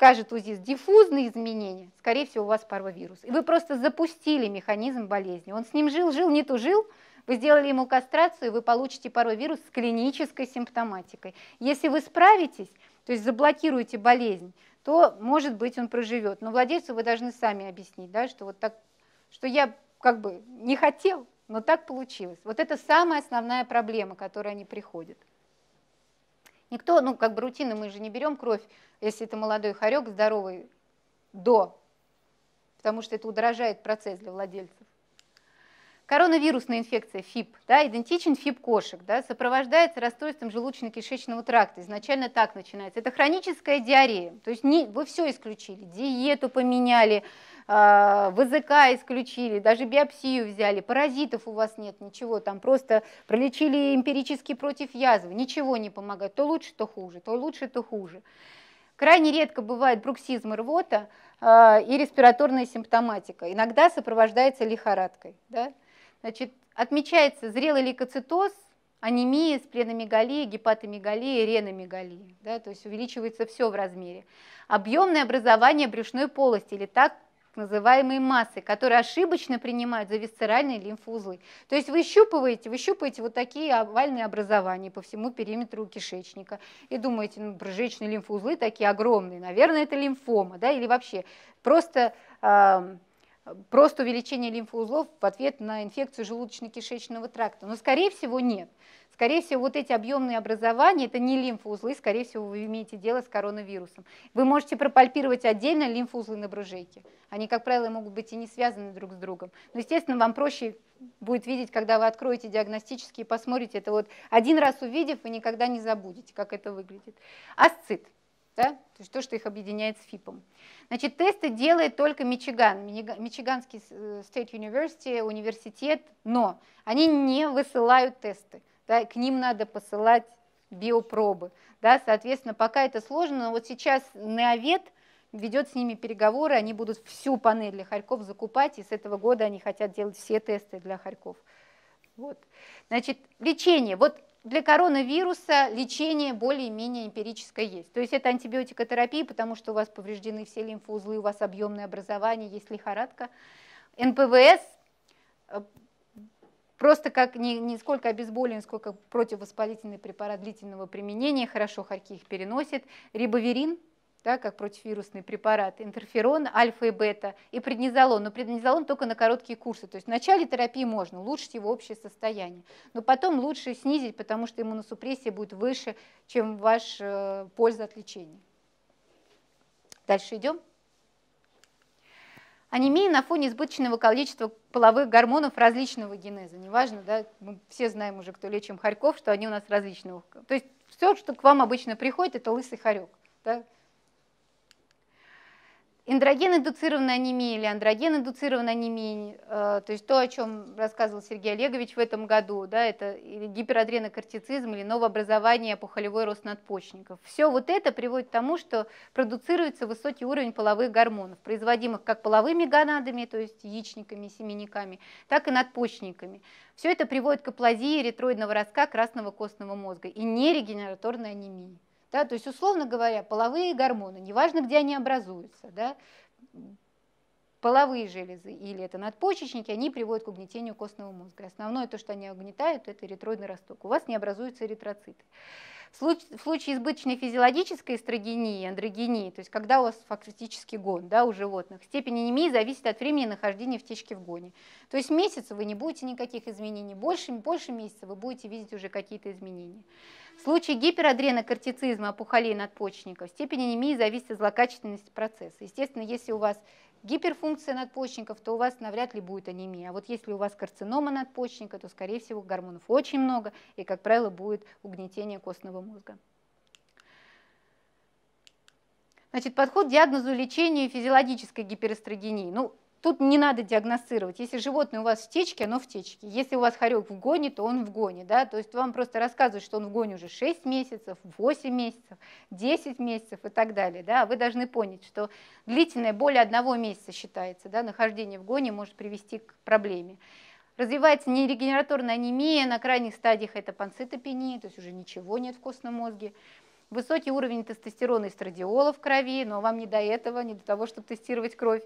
скажет узи диффузные изменения, скорее всего, у вас парвовирус. И вы просто запустили механизм болезни. Он с ним жил, жил, не тужил, вы сделали ему кастрацию, и вы получите парвовирус с клинической симптоматикой. Если вы справитесь, то есть заблокируете болезнь, то, может быть, он проживет. Но владельцу вы должны сами объяснить, да, что вот так, что я как бы не хотел, но так получилось. Вот это самая основная проблема, которая которой они приходят. Никто, ну как бы рутинно мы же не берем кровь, если это молодой хорек, здоровый, до, потому что это удорожает процесс для владельцев. Коронавирусная инфекция ФИП, да, идентичен ФИП кошек, да, сопровождается расстройством желудочно-кишечного тракта. Изначально так начинается. Это хроническая диарея. То есть не, вы все исключили, диету поменяли, а, ВЗК исключили, даже биопсию взяли, паразитов у вас нет, ничего, там просто пролечили эмпирически против язвы, ничего не помогает, то лучше, то хуже, то лучше, то хуже. Крайне редко бывает бруксизм и рвота а, и респираторная симптоматика. Иногда сопровождается лихорадкой. Да? Значит, отмечается зрелый лейкоцитоз, анемия, спленомегалия, гепатомегалия, реномегалия. Да? То есть увеличивается все в размере. Объемное образование брюшной полости или так называемые массы, которые ошибочно принимают за висцеральные лимфоузлы. То есть вы щупаете, вы щупаете вот такие овальные образования по всему периметру кишечника и думаете, ну, прыжечные лимфоузлы такие огромные, наверное, это лимфома, да, или вообще просто э, просто увеличение лимфоузлов в ответ на инфекцию желудочно-кишечного тракта? Но, скорее всего, нет. Скорее всего, вот эти объемные образования, это не лимфоузлы, скорее всего, вы имеете дело с коронавирусом. Вы можете пропальпировать отдельно лимфоузлы на брюшейке. Они, как правило, могут быть и не связаны друг с другом. Но, естественно, вам проще будет видеть, когда вы откроете диагностические и посмотрите. Это вот один раз увидев, вы никогда не забудете, как это выглядит. Асцит. Да? То есть то, что их объединяет с ФИПом. Значит, тесты делает только Мичиган, Мичиганский э, State University, университет, но они не высылают тесты. Да? К ним надо посылать биопробы. Да? Соответственно, пока это сложно, но вот сейчас Неовет – ведет с ними переговоры, они будут всю панель для Харьков закупать, и с этого года они хотят делать все тесты для Харьков. Вот. Значит, лечение. Вот для коронавируса лечение более-менее эмпирическое есть. То есть это антибиотикотерапия, потому что у вас повреждены все лимфоузлы, у вас объемное образование, есть лихорадка. НПВС э, просто как не, не сколько обезболивание, сколько противовоспалительный препарат длительного применения, хорошо хорьки их переносит. Рибоверин – да, как противовирусный препарат, интерферон, альфа и бета, и преднизолон. Но преднизолон только на короткие курсы. То есть в начале терапии можно улучшить его общее состояние, но потом лучше снизить, потому что иммуносупрессия будет выше, чем ваша э, польза от лечения. Дальше идем. Анемия на фоне избыточного количества половых гормонов различного генеза. Неважно, да, мы все знаем уже, кто лечим хорьков, что они у нас различного. То есть все, что к вам обычно приходит, это лысый хорек. Да? Эндроген-индуцированная анемия или андроген-индуцированная анемия, э, то есть то, о чем рассказывал Сергей Олегович в этом году, да, это или гиперадренокортицизм, или новообразование опухолевой рост надпочечников. Все вот это приводит к тому, что продуцируется высокий уровень половых гормонов, производимых как половыми гонадами, то есть яичниками, семенниками, так и надпочечниками. Все это приводит к аплазии ретроидного ростка красного костного мозга и нерегенераторной анемии. Да, то есть, условно говоря, половые гормоны, неважно, где они образуются, да, половые железы или это надпочечники, они приводят к угнетению костного мозга. Основное то, что они угнетают, это эритроидный росток. У вас не образуются эритроциты. В случае, в случае избыточной физиологической эстрогении, андрогении, то есть когда у вас фактически гон да, у животных, степень анемии зависит от времени нахождения в течке в гоне. То есть месяц вы не будете никаких изменений, больше, больше месяца вы будете видеть уже какие-то изменения. В случае гиперадренокортицизма опухолей надпочечников степень анемии зависит от злокачественности процесса. Естественно, если у вас гиперфункция надпочечников, то у вас навряд ли будет анемия. А вот если у вас карцинома надпочечника, то, скорее всего, гормонов очень много, и, как правило, будет угнетение костного мозга. Значит, подход к диагнозу лечения физиологической гиперэстрогении. Ну, Тут не надо диагностировать. Если животное у вас в течке, оно в течке. Если у вас хорек в гоне, то он в гоне. Да? То есть вам просто рассказывают, что он в гоне уже 6 месяцев, 8 месяцев, 10 месяцев и так далее. Да? Вы должны понять, что длительное более одного месяца считается. Да? Нахождение в гоне может привести к проблеме. Развивается нерегенераторная анемия, на крайних стадиях это панцитопения, то есть уже ничего нет в костном мозге. Высокий уровень тестостерона и страдиола в крови, но вам не до этого, не до того, чтобы тестировать кровь.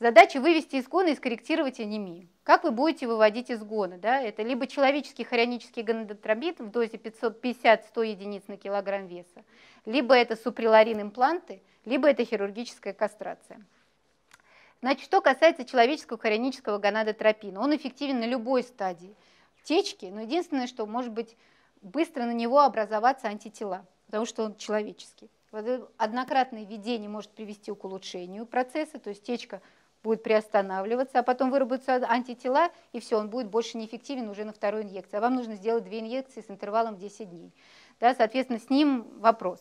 Задача вывести из гона и скорректировать анемию. Как вы будете выводить из гона? Да? Это либо человеческий хорионический гонадотробит в дозе 550-100 единиц на килограмм веса, либо это суприларин импланты, либо это хирургическая кастрация. Значит, что касается человеческого хорионического гонадотропина, он эффективен на любой стадии течки, но единственное, что может быть быстро на него образоваться антитела, потому что он человеческий. Э, однократное введение может привести к улучшению процесса, то есть течка будет приостанавливаться, а потом выработаются антитела, и все, он будет больше неэффективен уже на второй инъекции. А вам нужно сделать две инъекции с интервалом 10 дней. Да, соответственно, с ним вопрос.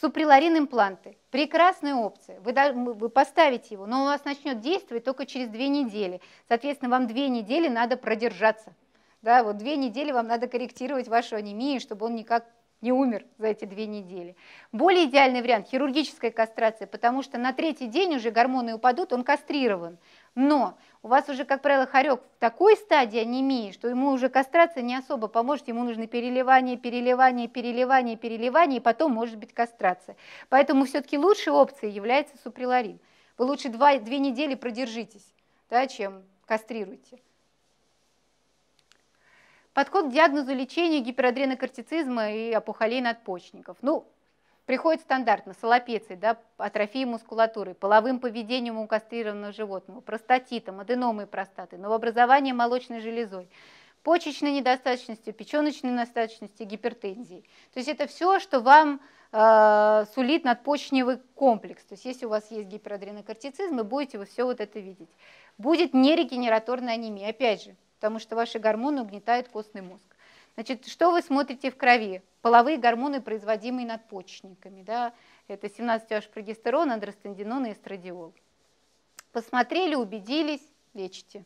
Суприларин импланты. Прекрасная опция. Вы, вы поставите его, но он у вас начнет действовать только через две недели. Соответственно, вам две недели надо продержаться. Да, вот две недели вам надо корректировать вашу анемию, чтобы он никак не умер за эти две недели. Более идеальный вариант – хирургическая кастрация, потому что на третий день уже гормоны упадут, он кастрирован. Но у вас уже, как правило, хорек в такой стадии анемии, что ему уже кастрация не особо поможет, ему нужны переливания, переливания, переливания, переливания, и потом может быть кастрация. Поэтому все-таки лучшей опцией является суприлорин. Вы лучше два, две недели продержитесь, да, чем кастрируйте подход к диагнозу лечения гиперадренокортицизма и опухолей надпочечников. Ну, приходит стандартно солопецией, да, атрофией мускулатуры, половым поведением у кастрированного животного, простатитом, аденомой простаты, новообразованием молочной железой, почечной недостаточностью, печеночной недостаточностью, гипертензией. То есть это все, что вам э, сулит надпочечневый комплекс. То есть если у вас есть гиперадренокортицизм, вы будете вы все вот это видеть. Будет нерегенераторная анемия. Опять же, потому что ваши гормоны угнетают костный мозг. Значит, что вы смотрите в крови? Половые гормоны, производимые надпочечниками. Да? Это 17-аж прогестерон, андростендинон и эстрадиол. Посмотрели, убедились, лечите.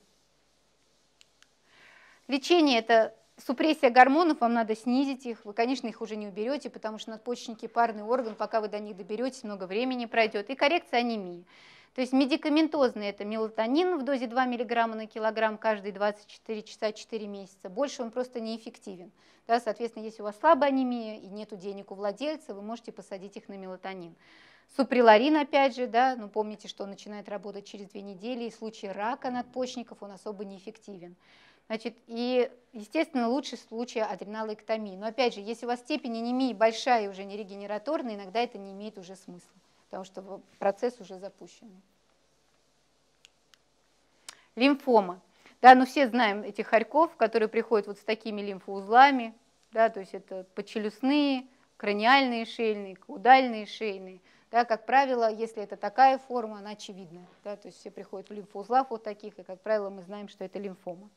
Лечение – это супрессия гормонов, вам надо снизить их. Вы, конечно, их уже не уберете, потому что надпочечники – парный орган, пока вы до них доберетесь, много времени пройдет. И коррекция анемии. То есть медикаментозный это мелатонин в дозе 2 мг на килограмм каждые 24 часа 4 месяца. Больше он просто неэффективен. Да, соответственно, если у вас слабая анемия и нет денег у владельца, вы можете посадить их на мелатонин. Суприларин, опять же, да, ну помните, что он начинает работать через две недели, и в случае рака надпочечников он особо неэффективен. Значит, и, естественно, лучше в случае адреналоэктомии. Но, опять же, если у вас степень анемии большая и уже не регенераторная, иногда это не имеет уже смысла потому что процесс уже запущен. Лимфома. Да, ну все знаем этих хорьков, которые приходят вот с такими лимфоузлами, да, то есть это подчелюстные, краниальные шейные, каудальные шейные. Да, как правило, если это такая форма, она очевидна. Да, то есть все приходят в лимфоузлах вот таких, и, как правило, мы знаем, что это лимфома.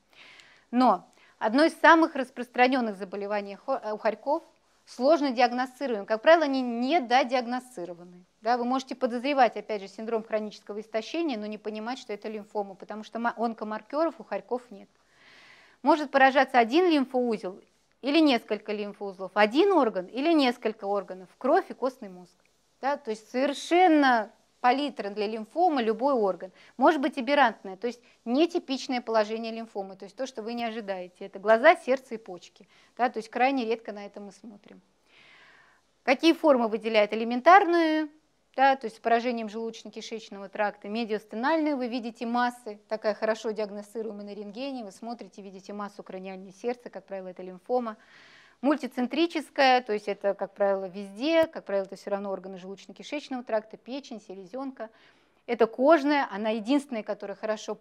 Но одно из самых распространенных заболеваний э, у хорьков сложно диагностируем. Как правило, они недодиагностированы. Да, вы можете подозревать, опять же, синдром хронического истощения, но не понимать, что это лимфома, потому что онкомаркеров у хорьков нет. Может поражаться один лимфоузел или несколько лимфоузлов, один орган или несколько органов, кровь и костный мозг. Да, то есть совершенно палитра для лимфомы, любой орган. Может быть аберрантное, то есть нетипичное положение лимфомы, то есть то, что вы не ожидаете. Это глаза, сердце и почки. Да, то есть крайне редко на это мы смотрим. Какие формы выделяет элементарную, да, то есть с поражением желудочно-кишечного тракта, медиастенальную, вы видите массы, такая хорошо диагностируемая на рентгене, вы смотрите, видите массу краниальной сердца, как правило, это лимфома. Мультицентрическая, то есть это, как правило, везде, как правило, это все равно органы желудочно-кишечного тракта, печень, селезенка. Это кожная, она единственная, которая хорошо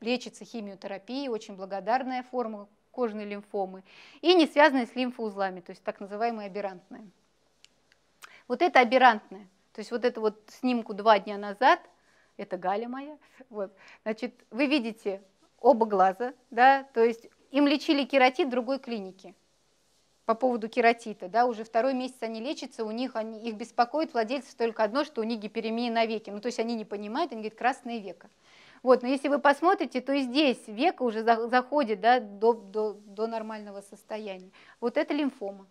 лечится химиотерапией, очень благодарная форма кожной лимфомы, и не связанная с лимфоузлами, то есть так называемая аберрантные. Вот это аберрантное, то есть вот это вот снимку два дня назад, это Галя моя, вот, значит, вы видите оба глаза, да, то есть им лечили кератит другой клиники по поводу кератита, да, уже второй месяц они лечатся, у них они, их беспокоит владельцев только одно, что у них гиперемия на веке, ну то есть они не понимают, они говорят красное века. Вот, но если вы посмотрите, то и здесь века уже заходит да, до, до, до нормального состояния. Вот это лимфома.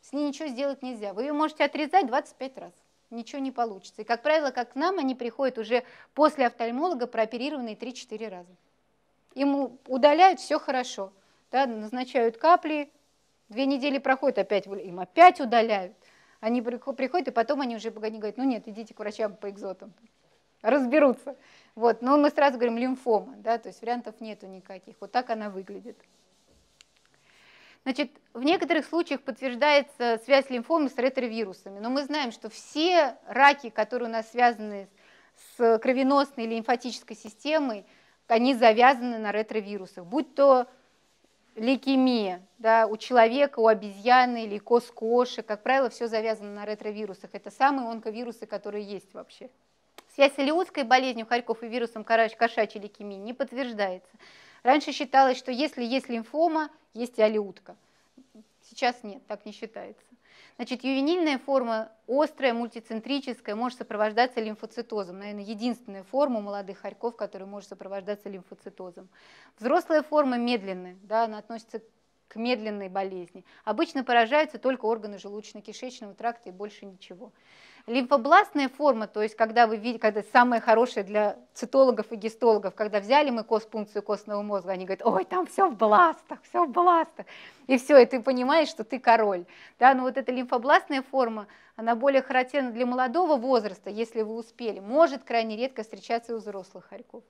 С ней ничего сделать нельзя. Вы ее можете отрезать 25 раз. Ничего не получится. И, как правило, как к нам, они приходят уже после офтальмолога прооперированные 3-4 раза. Им удаляют все хорошо. Да, назначают капли, Две недели проходят, опять им опять удаляют. Они приходят, и потом они уже они говорят, ну нет, идите к врачам по экзотам, разберутся. Вот, но мы сразу говорим лимфома, да, то есть вариантов нету никаких. Вот так она выглядит. Значит, в некоторых случаях подтверждается связь лимфомы с ретровирусами, но мы знаем, что все раки, которые у нас связаны с кровеносной или лимфатической системой, они завязаны на ретровирусах, будь то лейкемия да, у человека, у обезьяны, лейкоз кошек. Как правило, все завязано на ретровирусах. Это самые онковирусы, которые есть вообще. Связь с илиотской болезнью хорьков и вирусом кошачьей лейкемии не подтверждается. Раньше считалось, что если есть лимфома, есть и алиутка. Сейчас нет, так не считается. Значит, ювенильная форма острая, мультицентрическая, может сопровождаться лимфоцитозом. Наверное, единственная форма у молодых хорьков, которая может сопровождаться лимфоцитозом. Взрослая форма медленная, да, она относится к медленной болезни. Обычно поражаются только органы желудочно-кишечного тракта и больше ничего. Лимфобластные формы, то есть когда вы видите, когда самые хорошие для цитологов и гистологов, когда взяли мы костпункцию костного мозга, они говорят, ой, там все в бластах, все в бластах. И все, и ты понимаешь, что ты король. Да, но вот эта лимфобластная форма, она более характерна для молодого возраста, если вы успели. Может крайне редко встречаться у взрослых хорьков.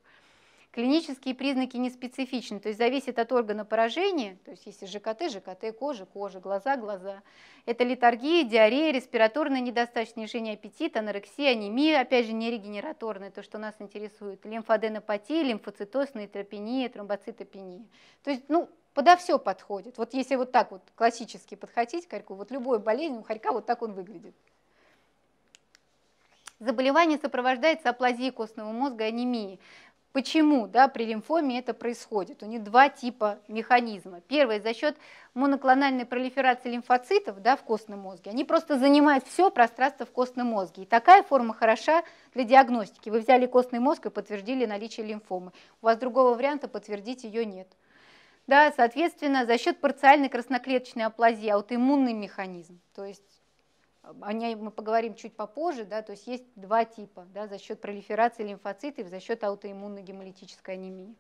Клинические признаки неспецифичны, то есть зависит от органа поражения, то есть если ЖКТ, ЖКТ, кожа, кожа, глаза, глаза. Это литаргия, диарея, респираторная недостаточность, снижение аппетита, анорексия, анемия, опять же нерегенераторная, то, что нас интересует, лимфоденопатия, лимфоцитоз, нейтропения, тромбоцитопения. То есть, ну, подо все подходит. Вот если вот так вот классически подходить к хорьку, вот любой болезнь у харька вот так он выглядит. Заболевание сопровождается аплазией костного мозга и анемией. Почему да, при лимфоме это происходит? У них два типа механизма. Первый за счет моноклональной пролиферации лимфоцитов да, в костном мозге. Они просто занимают все пространство в костном мозге. И такая форма хороша для диагностики. Вы взяли костный мозг и подтвердили наличие лимфомы. У вас другого варианта подтвердить ее нет. Да, соответственно, за счет парциальной красноклеточной аплазии аутоиммунный механизм. То есть о ней мы поговорим чуть попозже, да, то есть есть два типа, да, за счет пролиферации лимфоцитов, за счет аутоиммунной гемолитической анемии.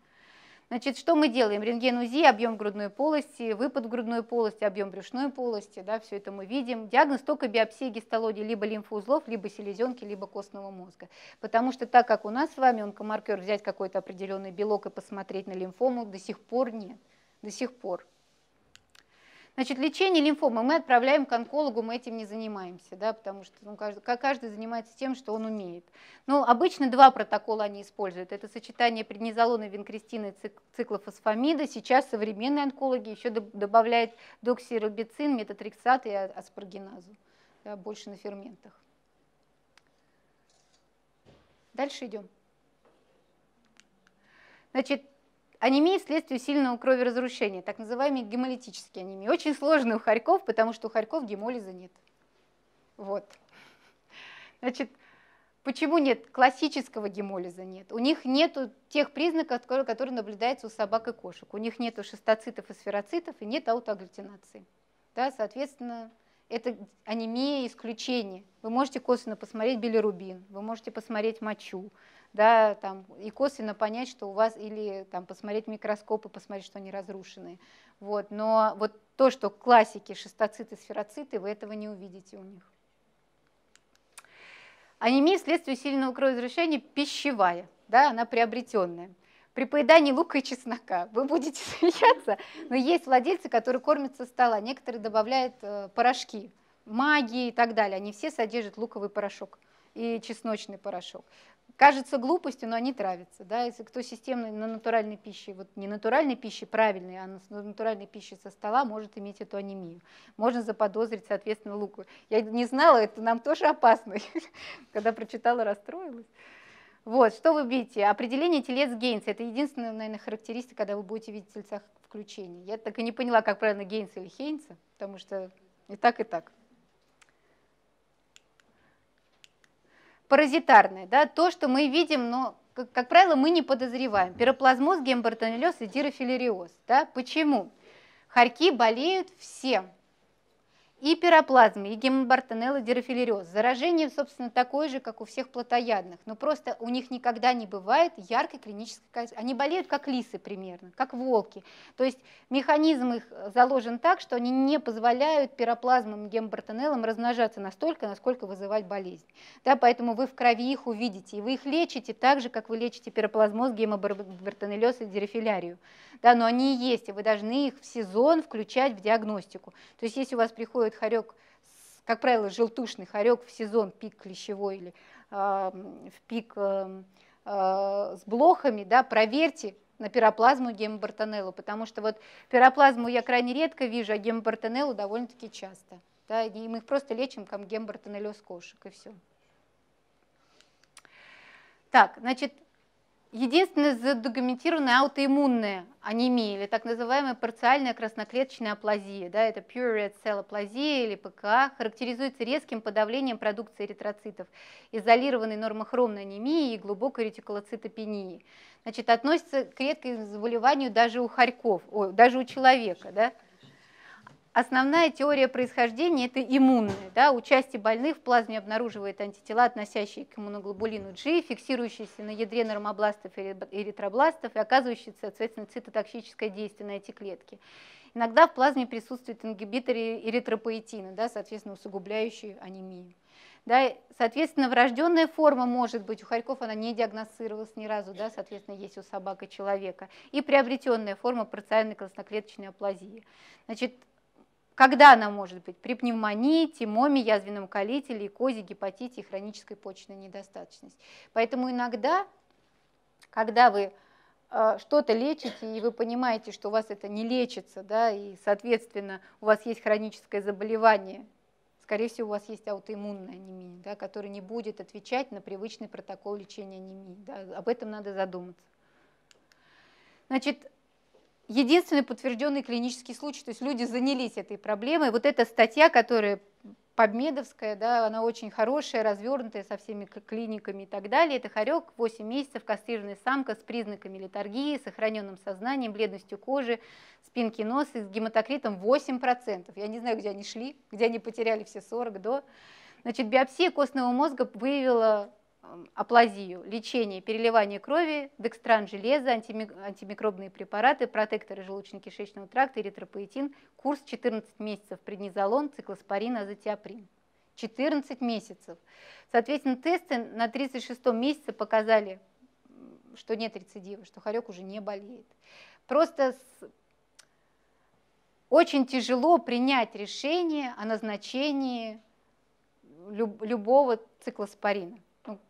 Значит, что мы делаем? Рентген УЗИ, объем грудной полости, выпад грудной полости, объем брюшной полости, да, все это мы видим. Диагноз только биопсия гистологии либо лимфоузлов, либо селезенки, либо костного мозга. Потому что так как у нас с вами онкомаркер взять какой-то определенный белок и посмотреть на лимфому, до сих пор нет, до сих пор. Значит, лечение лимфомы мы отправляем к онкологу, мы этим не занимаемся, да, потому что ну, каждый, каждый занимается тем, что он умеет. Но ну, обычно два протокола они используют. Это сочетание преднизолона, винкристина и циклофосфамида. Сейчас современные онкологи еще добавляют доксирубицин, метатрексат и а-, аспаргиназу, да, больше на ферментах. Дальше идем. Значит, Анемия вследствие сильного разрушения, так называемые гемолитические анемии. Очень сложные у хорьков, потому что у хорьков гемолиза нет. Вот. Значит, почему нет? Классического гемолиза нет. У них нет тех признаков, которые наблюдаются у собак и кошек. У них нет шестоцитов и сфероцитов и нет аутоагглютинации. Да, соответственно, это анемия исключение. Вы можете косвенно посмотреть билирубин, вы можете посмотреть мочу, да, там, и косвенно понять, что у вас, или там, посмотреть микроскопы, посмотреть, что они разрушены. Вот. Но вот то, что классики, шестоциты, сфероциты, вы этого не увидите у них. Анемия вследствие сильного кровоизращения пищевая, да, она приобретенная при поедании лука и чеснока. Вы будете смеяться, но есть владельцы, которые кормят со стола. Некоторые добавляют э, порошки, магии и так далее. Они все содержат луковый порошок и чесночный порошок. Кажется глупостью, но они травятся. Да? Если кто системный на натуральной пище, вот не натуральной пище правильной, а на натуральной пище со стола, может иметь эту анемию. Можно заподозрить, соответственно, луку. Я не знала, это нам тоже опасно. Когда прочитала, расстроилась. Вот, что вы видите? Определение телец Гейнса. Это единственная, наверное, характеристика, когда вы будете видеть в тельцах включения. Я так и не поняла, как правильно Гейнса или Хейнса, потому что и так, и так. Паразитарное, да, то, что мы видим, но, как, как правило, мы не подозреваем. Пироплазмоз, гембартонеллез и дирофилериоз. Да? Почему? Хорьки болеют всем и пироплазмы, и гемобартонелла дирофилериоз. Заражение, собственно, такое же, как у всех плотоядных, но просто у них никогда не бывает яркой клинической... Они болеют как лисы примерно, как волки. То есть механизм их заложен так, что они не позволяют пироплазмам и гемобартонеллам размножаться настолько, насколько вызывать болезнь. Да, поэтому вы в крови их увидите, и вы их лечите так же, как вы лечите пироплазмоз, гемобартонеллез и дирофилярию. Да, но они есть, и вы должны их в сезон включать в диагностику. То есть если у вас приходит приходит хорек, как правило, желтушный хорек в сезон пик клещевой или э, в пик э, э, с блохами, да, проверьте, на пироплазму гемобартонеллу, потому что вот пироплазму я крайне редко вижу, а гемобартонеллу довольно-таки часто. Да, и мы их просто лечим, как гемобартонеллез кошек, и все. Так, значит, Единственное задокументированная аутоиммунная анемия, или так называемая парциальная красноклеточная аплазия, да, это pure red cell аплазия или ПКА, характеризуется резким подавлением продукции эритроцитов, изолированной нормохромной анемией и глубокой ретикулоцитопении. Значит, относится к редкому заболеванию даже у хорьков, о, даже у человека. Да? Основная теория происхождения – это иммунная. Да? части больных в плазме обнаруживает антитела, относящие к иммуноглобулину G, фиксирующиеся на ядре нормобластов и эритробластов и оказывающиеся соответственно, цитотоксическое действие на эти клетки. Иногда в плазме присутствуют ингибиторы эритропоэтина, да, соответственно, усугубляющие анемию. Да, соответственно, врожденная форма может быть, у хорьков она не диагностировалась ни разу, да, соответственно, есть у собак и человека. И приобретенная форма парциальной красноклеточной аплазии. Значит, когда она может быть? При пневмонии, тимоме, язвенном колите, лейкозе, гепатите и хронической почечной недостаточности. Поэтому иногда, когда вы э, что-то лечите, и вы понимаете, что у вас это не лечится, да, и, соответственно, у вас есть хроническое заболевание, скорее всего, у вас есть аутоиммунная анемия, да, которая не будет отвечать на привычный протокол лечения анемии. Да, об этом надо задуматься. Значит, единственный подтвержденный клинический случай, то есть люди занялись этой проблемой. Вот эта статья, которая Побмедовская, да, она очень хорошая, развернутая со всеми клиниками и так далее. Это хорек, 8 месяцев, кастрированная самка с признаками литургии, сохраненным сознанием, бледностью кожи, спинки носа, с гематокритом 8%. Я не знаю, где они шли, где они потеряли все 40 до. Значит, биопсия костного мозга выявила аплазию, лечение, переливание крови, декстран железа, антимикробные препараты, протекторы желудочно-кишечного тракта, эритропоэтин, курс 14 месяцев, преднизолон, циклоспорин, азотиоприн. 14 месяцев. Соответственно, тесты на 36 месяце показали, что нет рецидива, что хорек уже не болеет. Просто с... очень тяжело принять решение о назначении люб... любого циклоспорина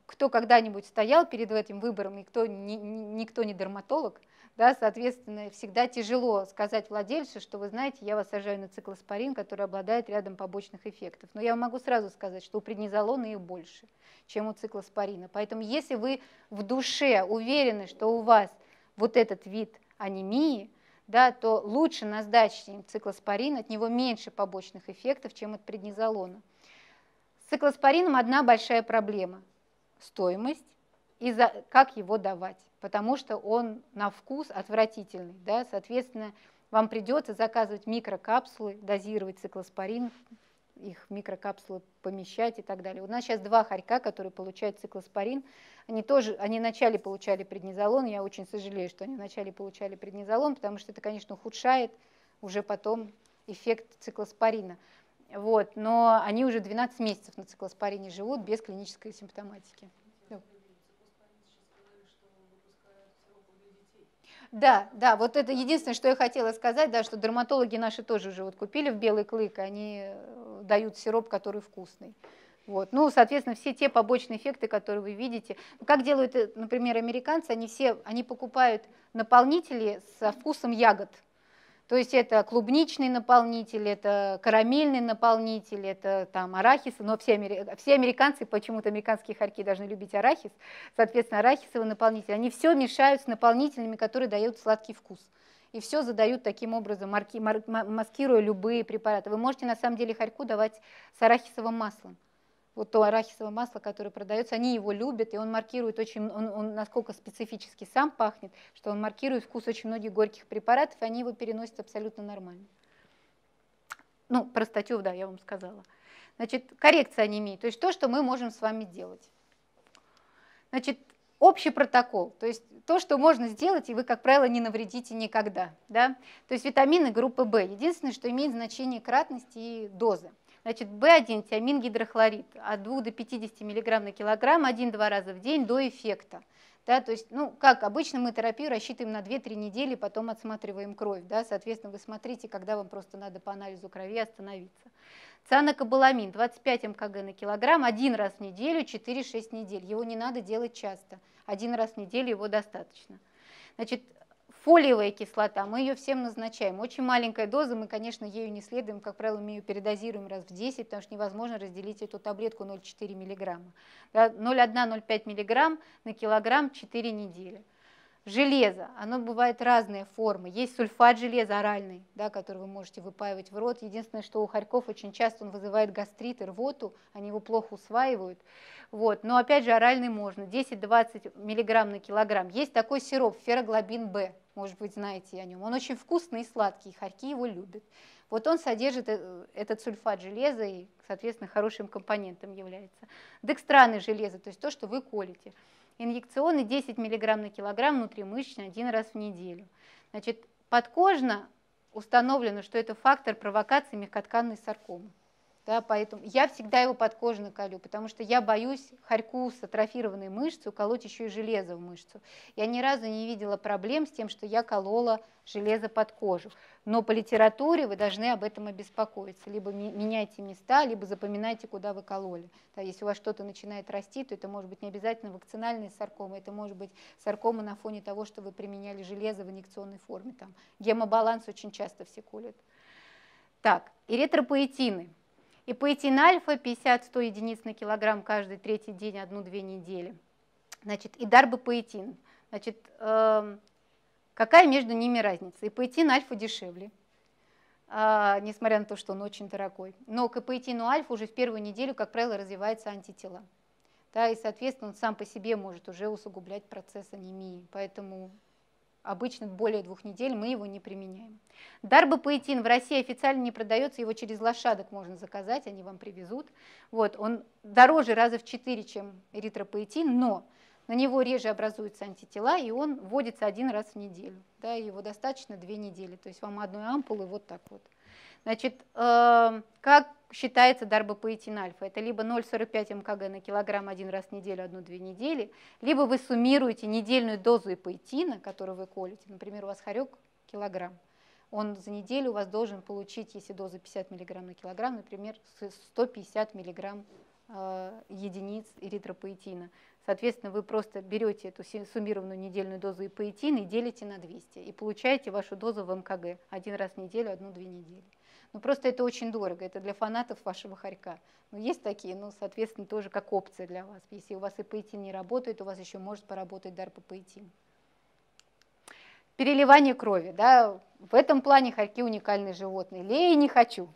кто когда-нибудь стоял перед этим выбором, и кто, ни, никто не дерматолог, да, соответственно, всегда тяжело сказать владельцу, что вы знаете, я вас сажаю на циклоспорин, который обладает рядом побочных эффектов. Но я могу сразу сказать, что у преднизолона их больше, чем у циклоспорина. Поэтому если вы в душе уверены, что у вас вот этот вид анемии, да, то лучше назначить им циклоспорин, от него меньше побочных эффектов, чем от преднизолона. С циклоспорином одна большая проблема стоимость и за, как его давать, потому что он на вкус отвратительный. Да? Соответственно, вам придется заказывать микрокапсулы, дозировать циклоспорин, их микрокапсулы помещать и так далее. У нас сейчас два хорька, которые получают циклоспорин. Они тоже, они вначале получали преднизолон. Я очень сожалею, что они вначале получали преднизолон, потому что это, конечно, ухудшает уже потом эффект циклоспорина. Вот, но они уже 12 месяцев на циклоспорине живут без клинической симптоматики. Ну. Да, да, вот это единственное, что я хотела сказать, да, что дерматологи наши тоже уже вот купили в белый клык, они э, дают сироп, который вкусный. Вот. Ну, соответственно, все те побочные эффекты, которые вы видите. Ну, как делают, э, например, американцы, они все они покупают наполнители со вкусом ягод – то есть это клубничный наполнитель, это карамельный наполнитель, это там арахис, но все, все американцы, почему-то американские хорьки должны любить арахис, соответственно, арахисовый наполнитель. Они все мешают с наполнителями, которые дают сладкий вкус. И все задают таким образом, марки... маскируя любые препараты. Вы можете на самом деле хорьку давать с арахисовым маслом вот то арахисовое масло, которое продается, они его любят, и он маркирует очень, он, он насколько специфически сам пахнет, что он маркирует вкус очень многих горьких препаратов, и они его переносят абсолютно нормально. Ну, простотю, да, я вам сказала. Значит, коррекция анемии, то есть то, что мы можем с вами делать. Значит, общий протокол, то есть то, что можно сделать, и вы, как правило, не навредите никогда. Да? То есть витамины группы В, единственное, что имеет значение кратность и дозы. Значит, B1 тиамин гидрохлорид от а 2 до 50 мг на килограмм 1-2 раза в день до эффекта. Да, то есть, ну, как обычно мы терапию рассчитываем на 2-3 недели, потом отсматриваем кровь. Да, соответственно, вы смотрите, когда вам просто надо по анализу крови остановиться. Цианокобаламин 25 мкг на килограмм один раз в неделю 4-6 недель. Его не надо делать часто. Один раз в неделю его достаточно. Значит, Фолиевая кислота, мы ее всем назначаем. Очень маленькая доза, мы, конечно, ею не следуем, как правило, мы ее передозируем раз в 10, потому что невозможно разделить эту таблетку 0,4 мг. 0,1-0,5 мг на килограмм 4 недели. Железо, оно бывает разные формы. Есть сульфат железа оральный, да, который вы можете выпаивать в рот. Единственное, что у хорьков очень часто он вызывает гастрит и рвоту, они его плохо усваивают. Вот. Но опять же оральный можно, 10-20 мг на килограмм. Есть такой сироп, фероглобин Б, может быть, знаете о нем. Он очень вкусный и сладкий, хорьки его любят. Вот он содержит э, этот сульфат железа и, соответственно, хорошим компонентом является. Декстраны железа, то есть то, что вы колите инъекционный 10 мг на килограмм внутримышечно один раз в неделю. Значит, подкожно установлено, что это фактор провокации мягкотканной саркомы. Да, поэтому я всегда его подкожно колю, потому что я боюсь хорьку с атрофированной мышцей уколоть еще и железо в мышцу. Я ни разу не видела проблем с тем, что я колола железо под кожу. Но по литературе вы должны об этом обеспокоиться. Либо меняйте места, либо запоминайте, куда вы кололи. Да, если у вас что-то начинает расти, то это может быть не обязательно вакцинальная саркома, это может быть саркома на фоне того, что вы применяли железо в инъекционной форме. Там гемобаланс очень часто все колят. Так, эритропоэтины – и поэтин альфа 50-100 единиц на килограмм каждый третий день, одну-две недели. Значит, и дарбапоэтин. Значит, э, какая между ними разница? И поэтин альфа дешевле, э, несмотря на то, что он очень дорогой. Но к поэтину альфа уже в первую неделю, как правило, развиваются антитела. Да, и, соответственно, он сам по себе может уже усугублять процесс анемии. Поэтому обычно более двух недель мы его не применяем. Дарбо-поэтин в России официально не продается, его через лошадок можно заказать, они вам привезут. Вот, он дороже раза в 4, чем эритропоэтин, но на него реже образуются антитела, и он вводится один раз в неделю. Да, его достаточно две недели, то есть вам одной ампулы вот так вот. Значит, э, как считается дарбопоэтин альфа. Это либо 0,45 мкг на килограмм один раз в неделю, одну-две недели, либо вы суммируете недельную дозу ипоэтина, которую вы колите. Например, у вас хорек килограмм. Он за неделю у вас должен получить, если доза 50 мг на килограмм, например, 150 мг э, единиц эритропоэтина. Соответственно, вы просто берете эту суммированную недельную дозу ипоэтина и делите на 200, и получаете вашу дозу в мкг один раз в неделю, одну-две недели. Но ну, просто это очень дорого, это для фанатов вашего хорька. Но ну, есть такие, ну, соответственно, тоже как опция для вас. Если у вас и поэтин не работает, у вас еще может поработать дар по поэтину переливание крови. Да? В этом плане хорьки уникальные животные. лей не хочу.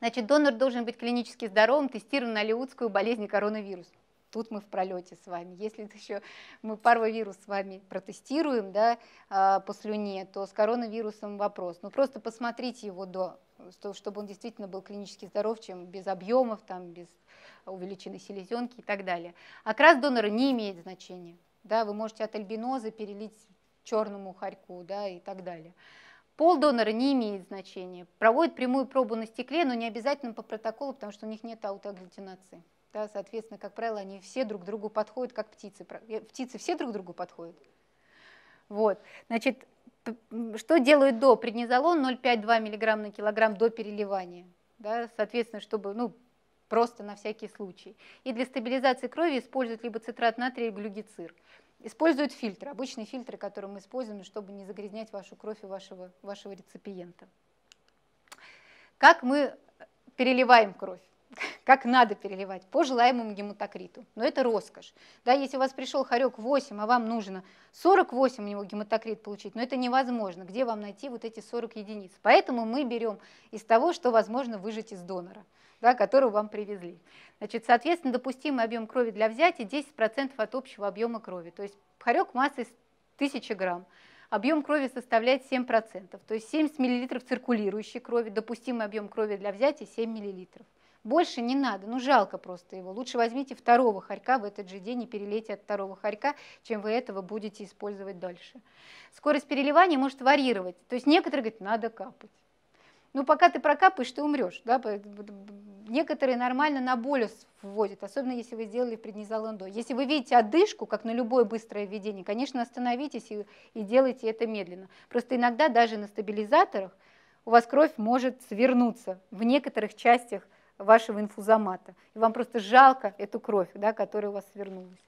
Значит, донор должен быть клинически здоровым, тестирован на лиутскую болезнь коронавирус. Тут мы в пролете с вами. Если еще мы парвовирус с вами протестируем да, а, по слюне, то с коронавирусом вопрос. Ну просто посмотрите его до чтобы он действительно был клинически здоров, чем без объемов, там, без увеличенной селезенки и так далее. Окрас а донора не имеет значения. Да, вы можете от альбиноза перелить черному хорьку да, и так далее. Пол донора не имеет значения. Проводят прямую пробу на стекле, но не обязательно по протоколу, потому что у них нет аутоагглютинации. Да, соответственно, как правило, они все друг другу подходят, как птицы. Э, птицы все друг другу подходят. Вот. Значит, что делают до? Преднизолон 0,5-2 мг на килограмм до переливания. Да, соответственно, чтобы ну, просто на всякий случай. И для стабилизации крови используют либо цитрат натрия и глюгицир. Используют фильтры, обычные фильтры, которые мы используем, чтобы не загрязнять вашу кровь и вашего, вашего реципиента. Как мы переливаем кровь? как надо переливать, по желаемому гематокриту. Но это роскошь. Да, если у вас пришел хорек 8, а вам нужно 48 у него гематокрит получить, но это невозможно. Где вам найти вот эти 40 единиц? Поэтому мы берем из того, что возможно выжить из донора, да, которого вам привезли. Значит, соответственно, допустимый объем крови для взятия 10% от общего объема крови. То есть хорек массой 1000 грамм объем крови составляет 7%, то есть 70 мл циркулирующей крови, допустимый объем крови для взятия 7 мл. Больше не надо, ну жалко просто его. Лучше возьмите второго хорька в этот же день и перелейте от второго хорька, чем вы этого будете использовать дальше. Скорость переливания может варьировать. То есть некоторые говорят, надо капать. Ну, пока ты прокапаешь, ты умрешь. Да? Некоторые нормально на болюс вводят, особенно если вы сделали преднизолон до. Если вы видите одышку, как на любое быстрое введение, конечно, остановитесь и, и делайте это медленно. Просто иногда даже на стабилизаторах у вас кровь может свернуться в некоторых частях вашего инфузомата. И вам просто жалко эту кровь, да, которая у вас свернулась.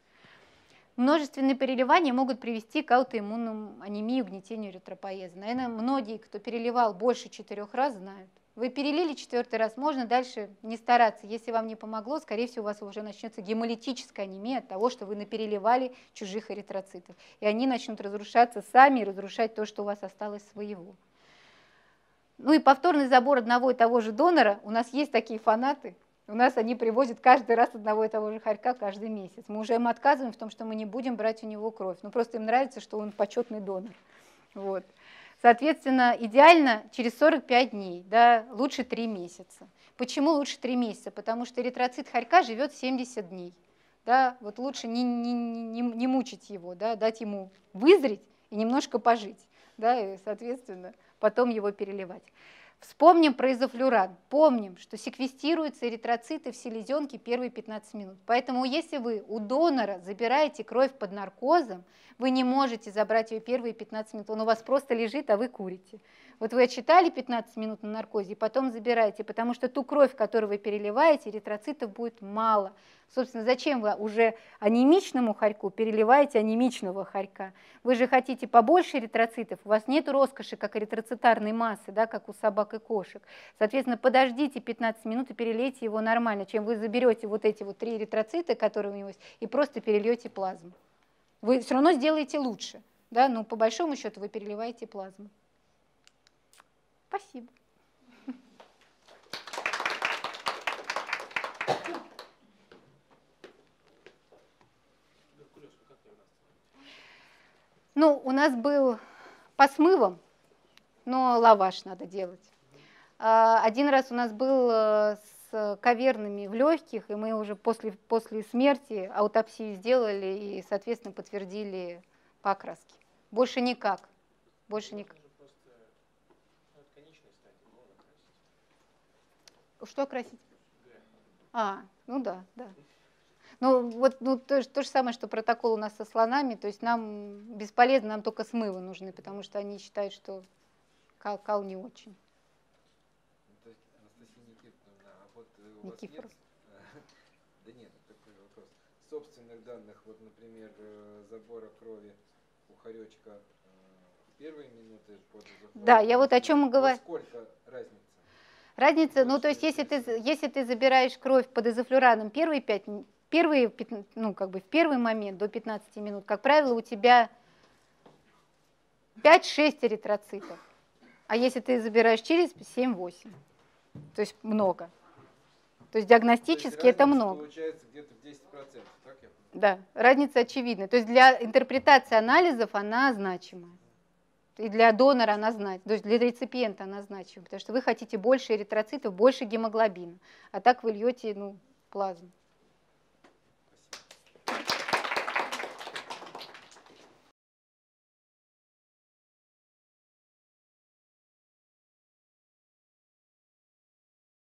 Множественные переливания могут привести к аутоиммунному анемии, угнетению эритропоэза. Наверное, многие, кто переливал больше четырех раз, знают. Вы перелили четвертый раз, можно дальше не стараться. Если вам не помогло, скорее всего, у вас уже начнется гемолитическая анемия от того, что вы напереливали чужих эритроцитов. И они начнут разрушаться сами и разрушать то, что у вас осталось своего. Ну и повторный забор одного и того же донора, у нас есть такие фанаты, у нас они привозят каждый раз одного и того же хорька каждый месяц. Мы уже им отказываем в том, что мы не будем брать у него кровь. Ну просто им нравится, что он почетный донор. Вот. Соответственно, идеально через 45 дней, да, лучше 3 месяца. Почему лучше 3 месяца? Потому что эритроцит хорька живет 70 дней. Да, вот лучше не, не, не, не мучить его, да, дать ему вызреть и немножко пожить. Да, и, соответственно, потом его переливать. Вспомним про изофлюран. Помним, что секвестируются эритроциты в селезенке первые 15 минут. Поэтому если вы у донора забираете кровь под наркозом, вы не можете забрать ее первые 15 минут. Он у вас просто лежит, а вы курите. Вот вы отчитали 15 минут на наркозе и потом забираете, потому что ту кровь, которую вы переливаете, эритроцитов будет мало. Собственно, зачем вы уже анемичному хорьку переливаете анемичного хорька? Вы же хотите побольше эритроцитов, у вас нет роскоши, как эритроцитарной массы, да, как у собак и кошек. Соответственно, подождите 15 минут и перелейте его нормально, чем вы заберете вот эти вот три эритроцита, которые у него есть, и просто перельете плазму. Вы все равно сделаете лучше, да, но по большому счету вы переливаете плазму. Спасибо. Ну, у нас был по смывам, но лаваш надо делать. А, один раз у нас был э, с каверными в легких, и мы уже после, после смерти аутопсию сделали и, соответственно, подтвердили покраски. Больше никак. Больше никак. Что окрасить? А, ну да, да. Ну, вот ну, то, то же самое, что протокол у нас со слонами, то есть нам бесполезно, нам только смывы нужны, потому что они считают, что кал, кал не очень. Ну, то а э, Никифор. Э, да нет, такой вопрос, собственных данных, вот, например, э, забора крови у хоречка первые минуты после. захвором, Да, я вот о чем и говорю. сколько разница? Разница, ну то есть если ты, если ты забираешь кровь под изофлюраном первые 5, первые, ну, как бы в первый момент до 15 минут, как правило, у тебя 5-6 эритроцитов. А если ты забираешь через 7-8, то есть много. То есть диагностически то есть это много. Получается где-то в 10%, так я понимаю? Да, разница очевидна. То есть для интерпретации анализов она значимая. И для донора назначен, то есть для реципиента она значима, потому что вы хотите больше эритроцитов, больше гемоглобина, а так вы льете ну, плазму.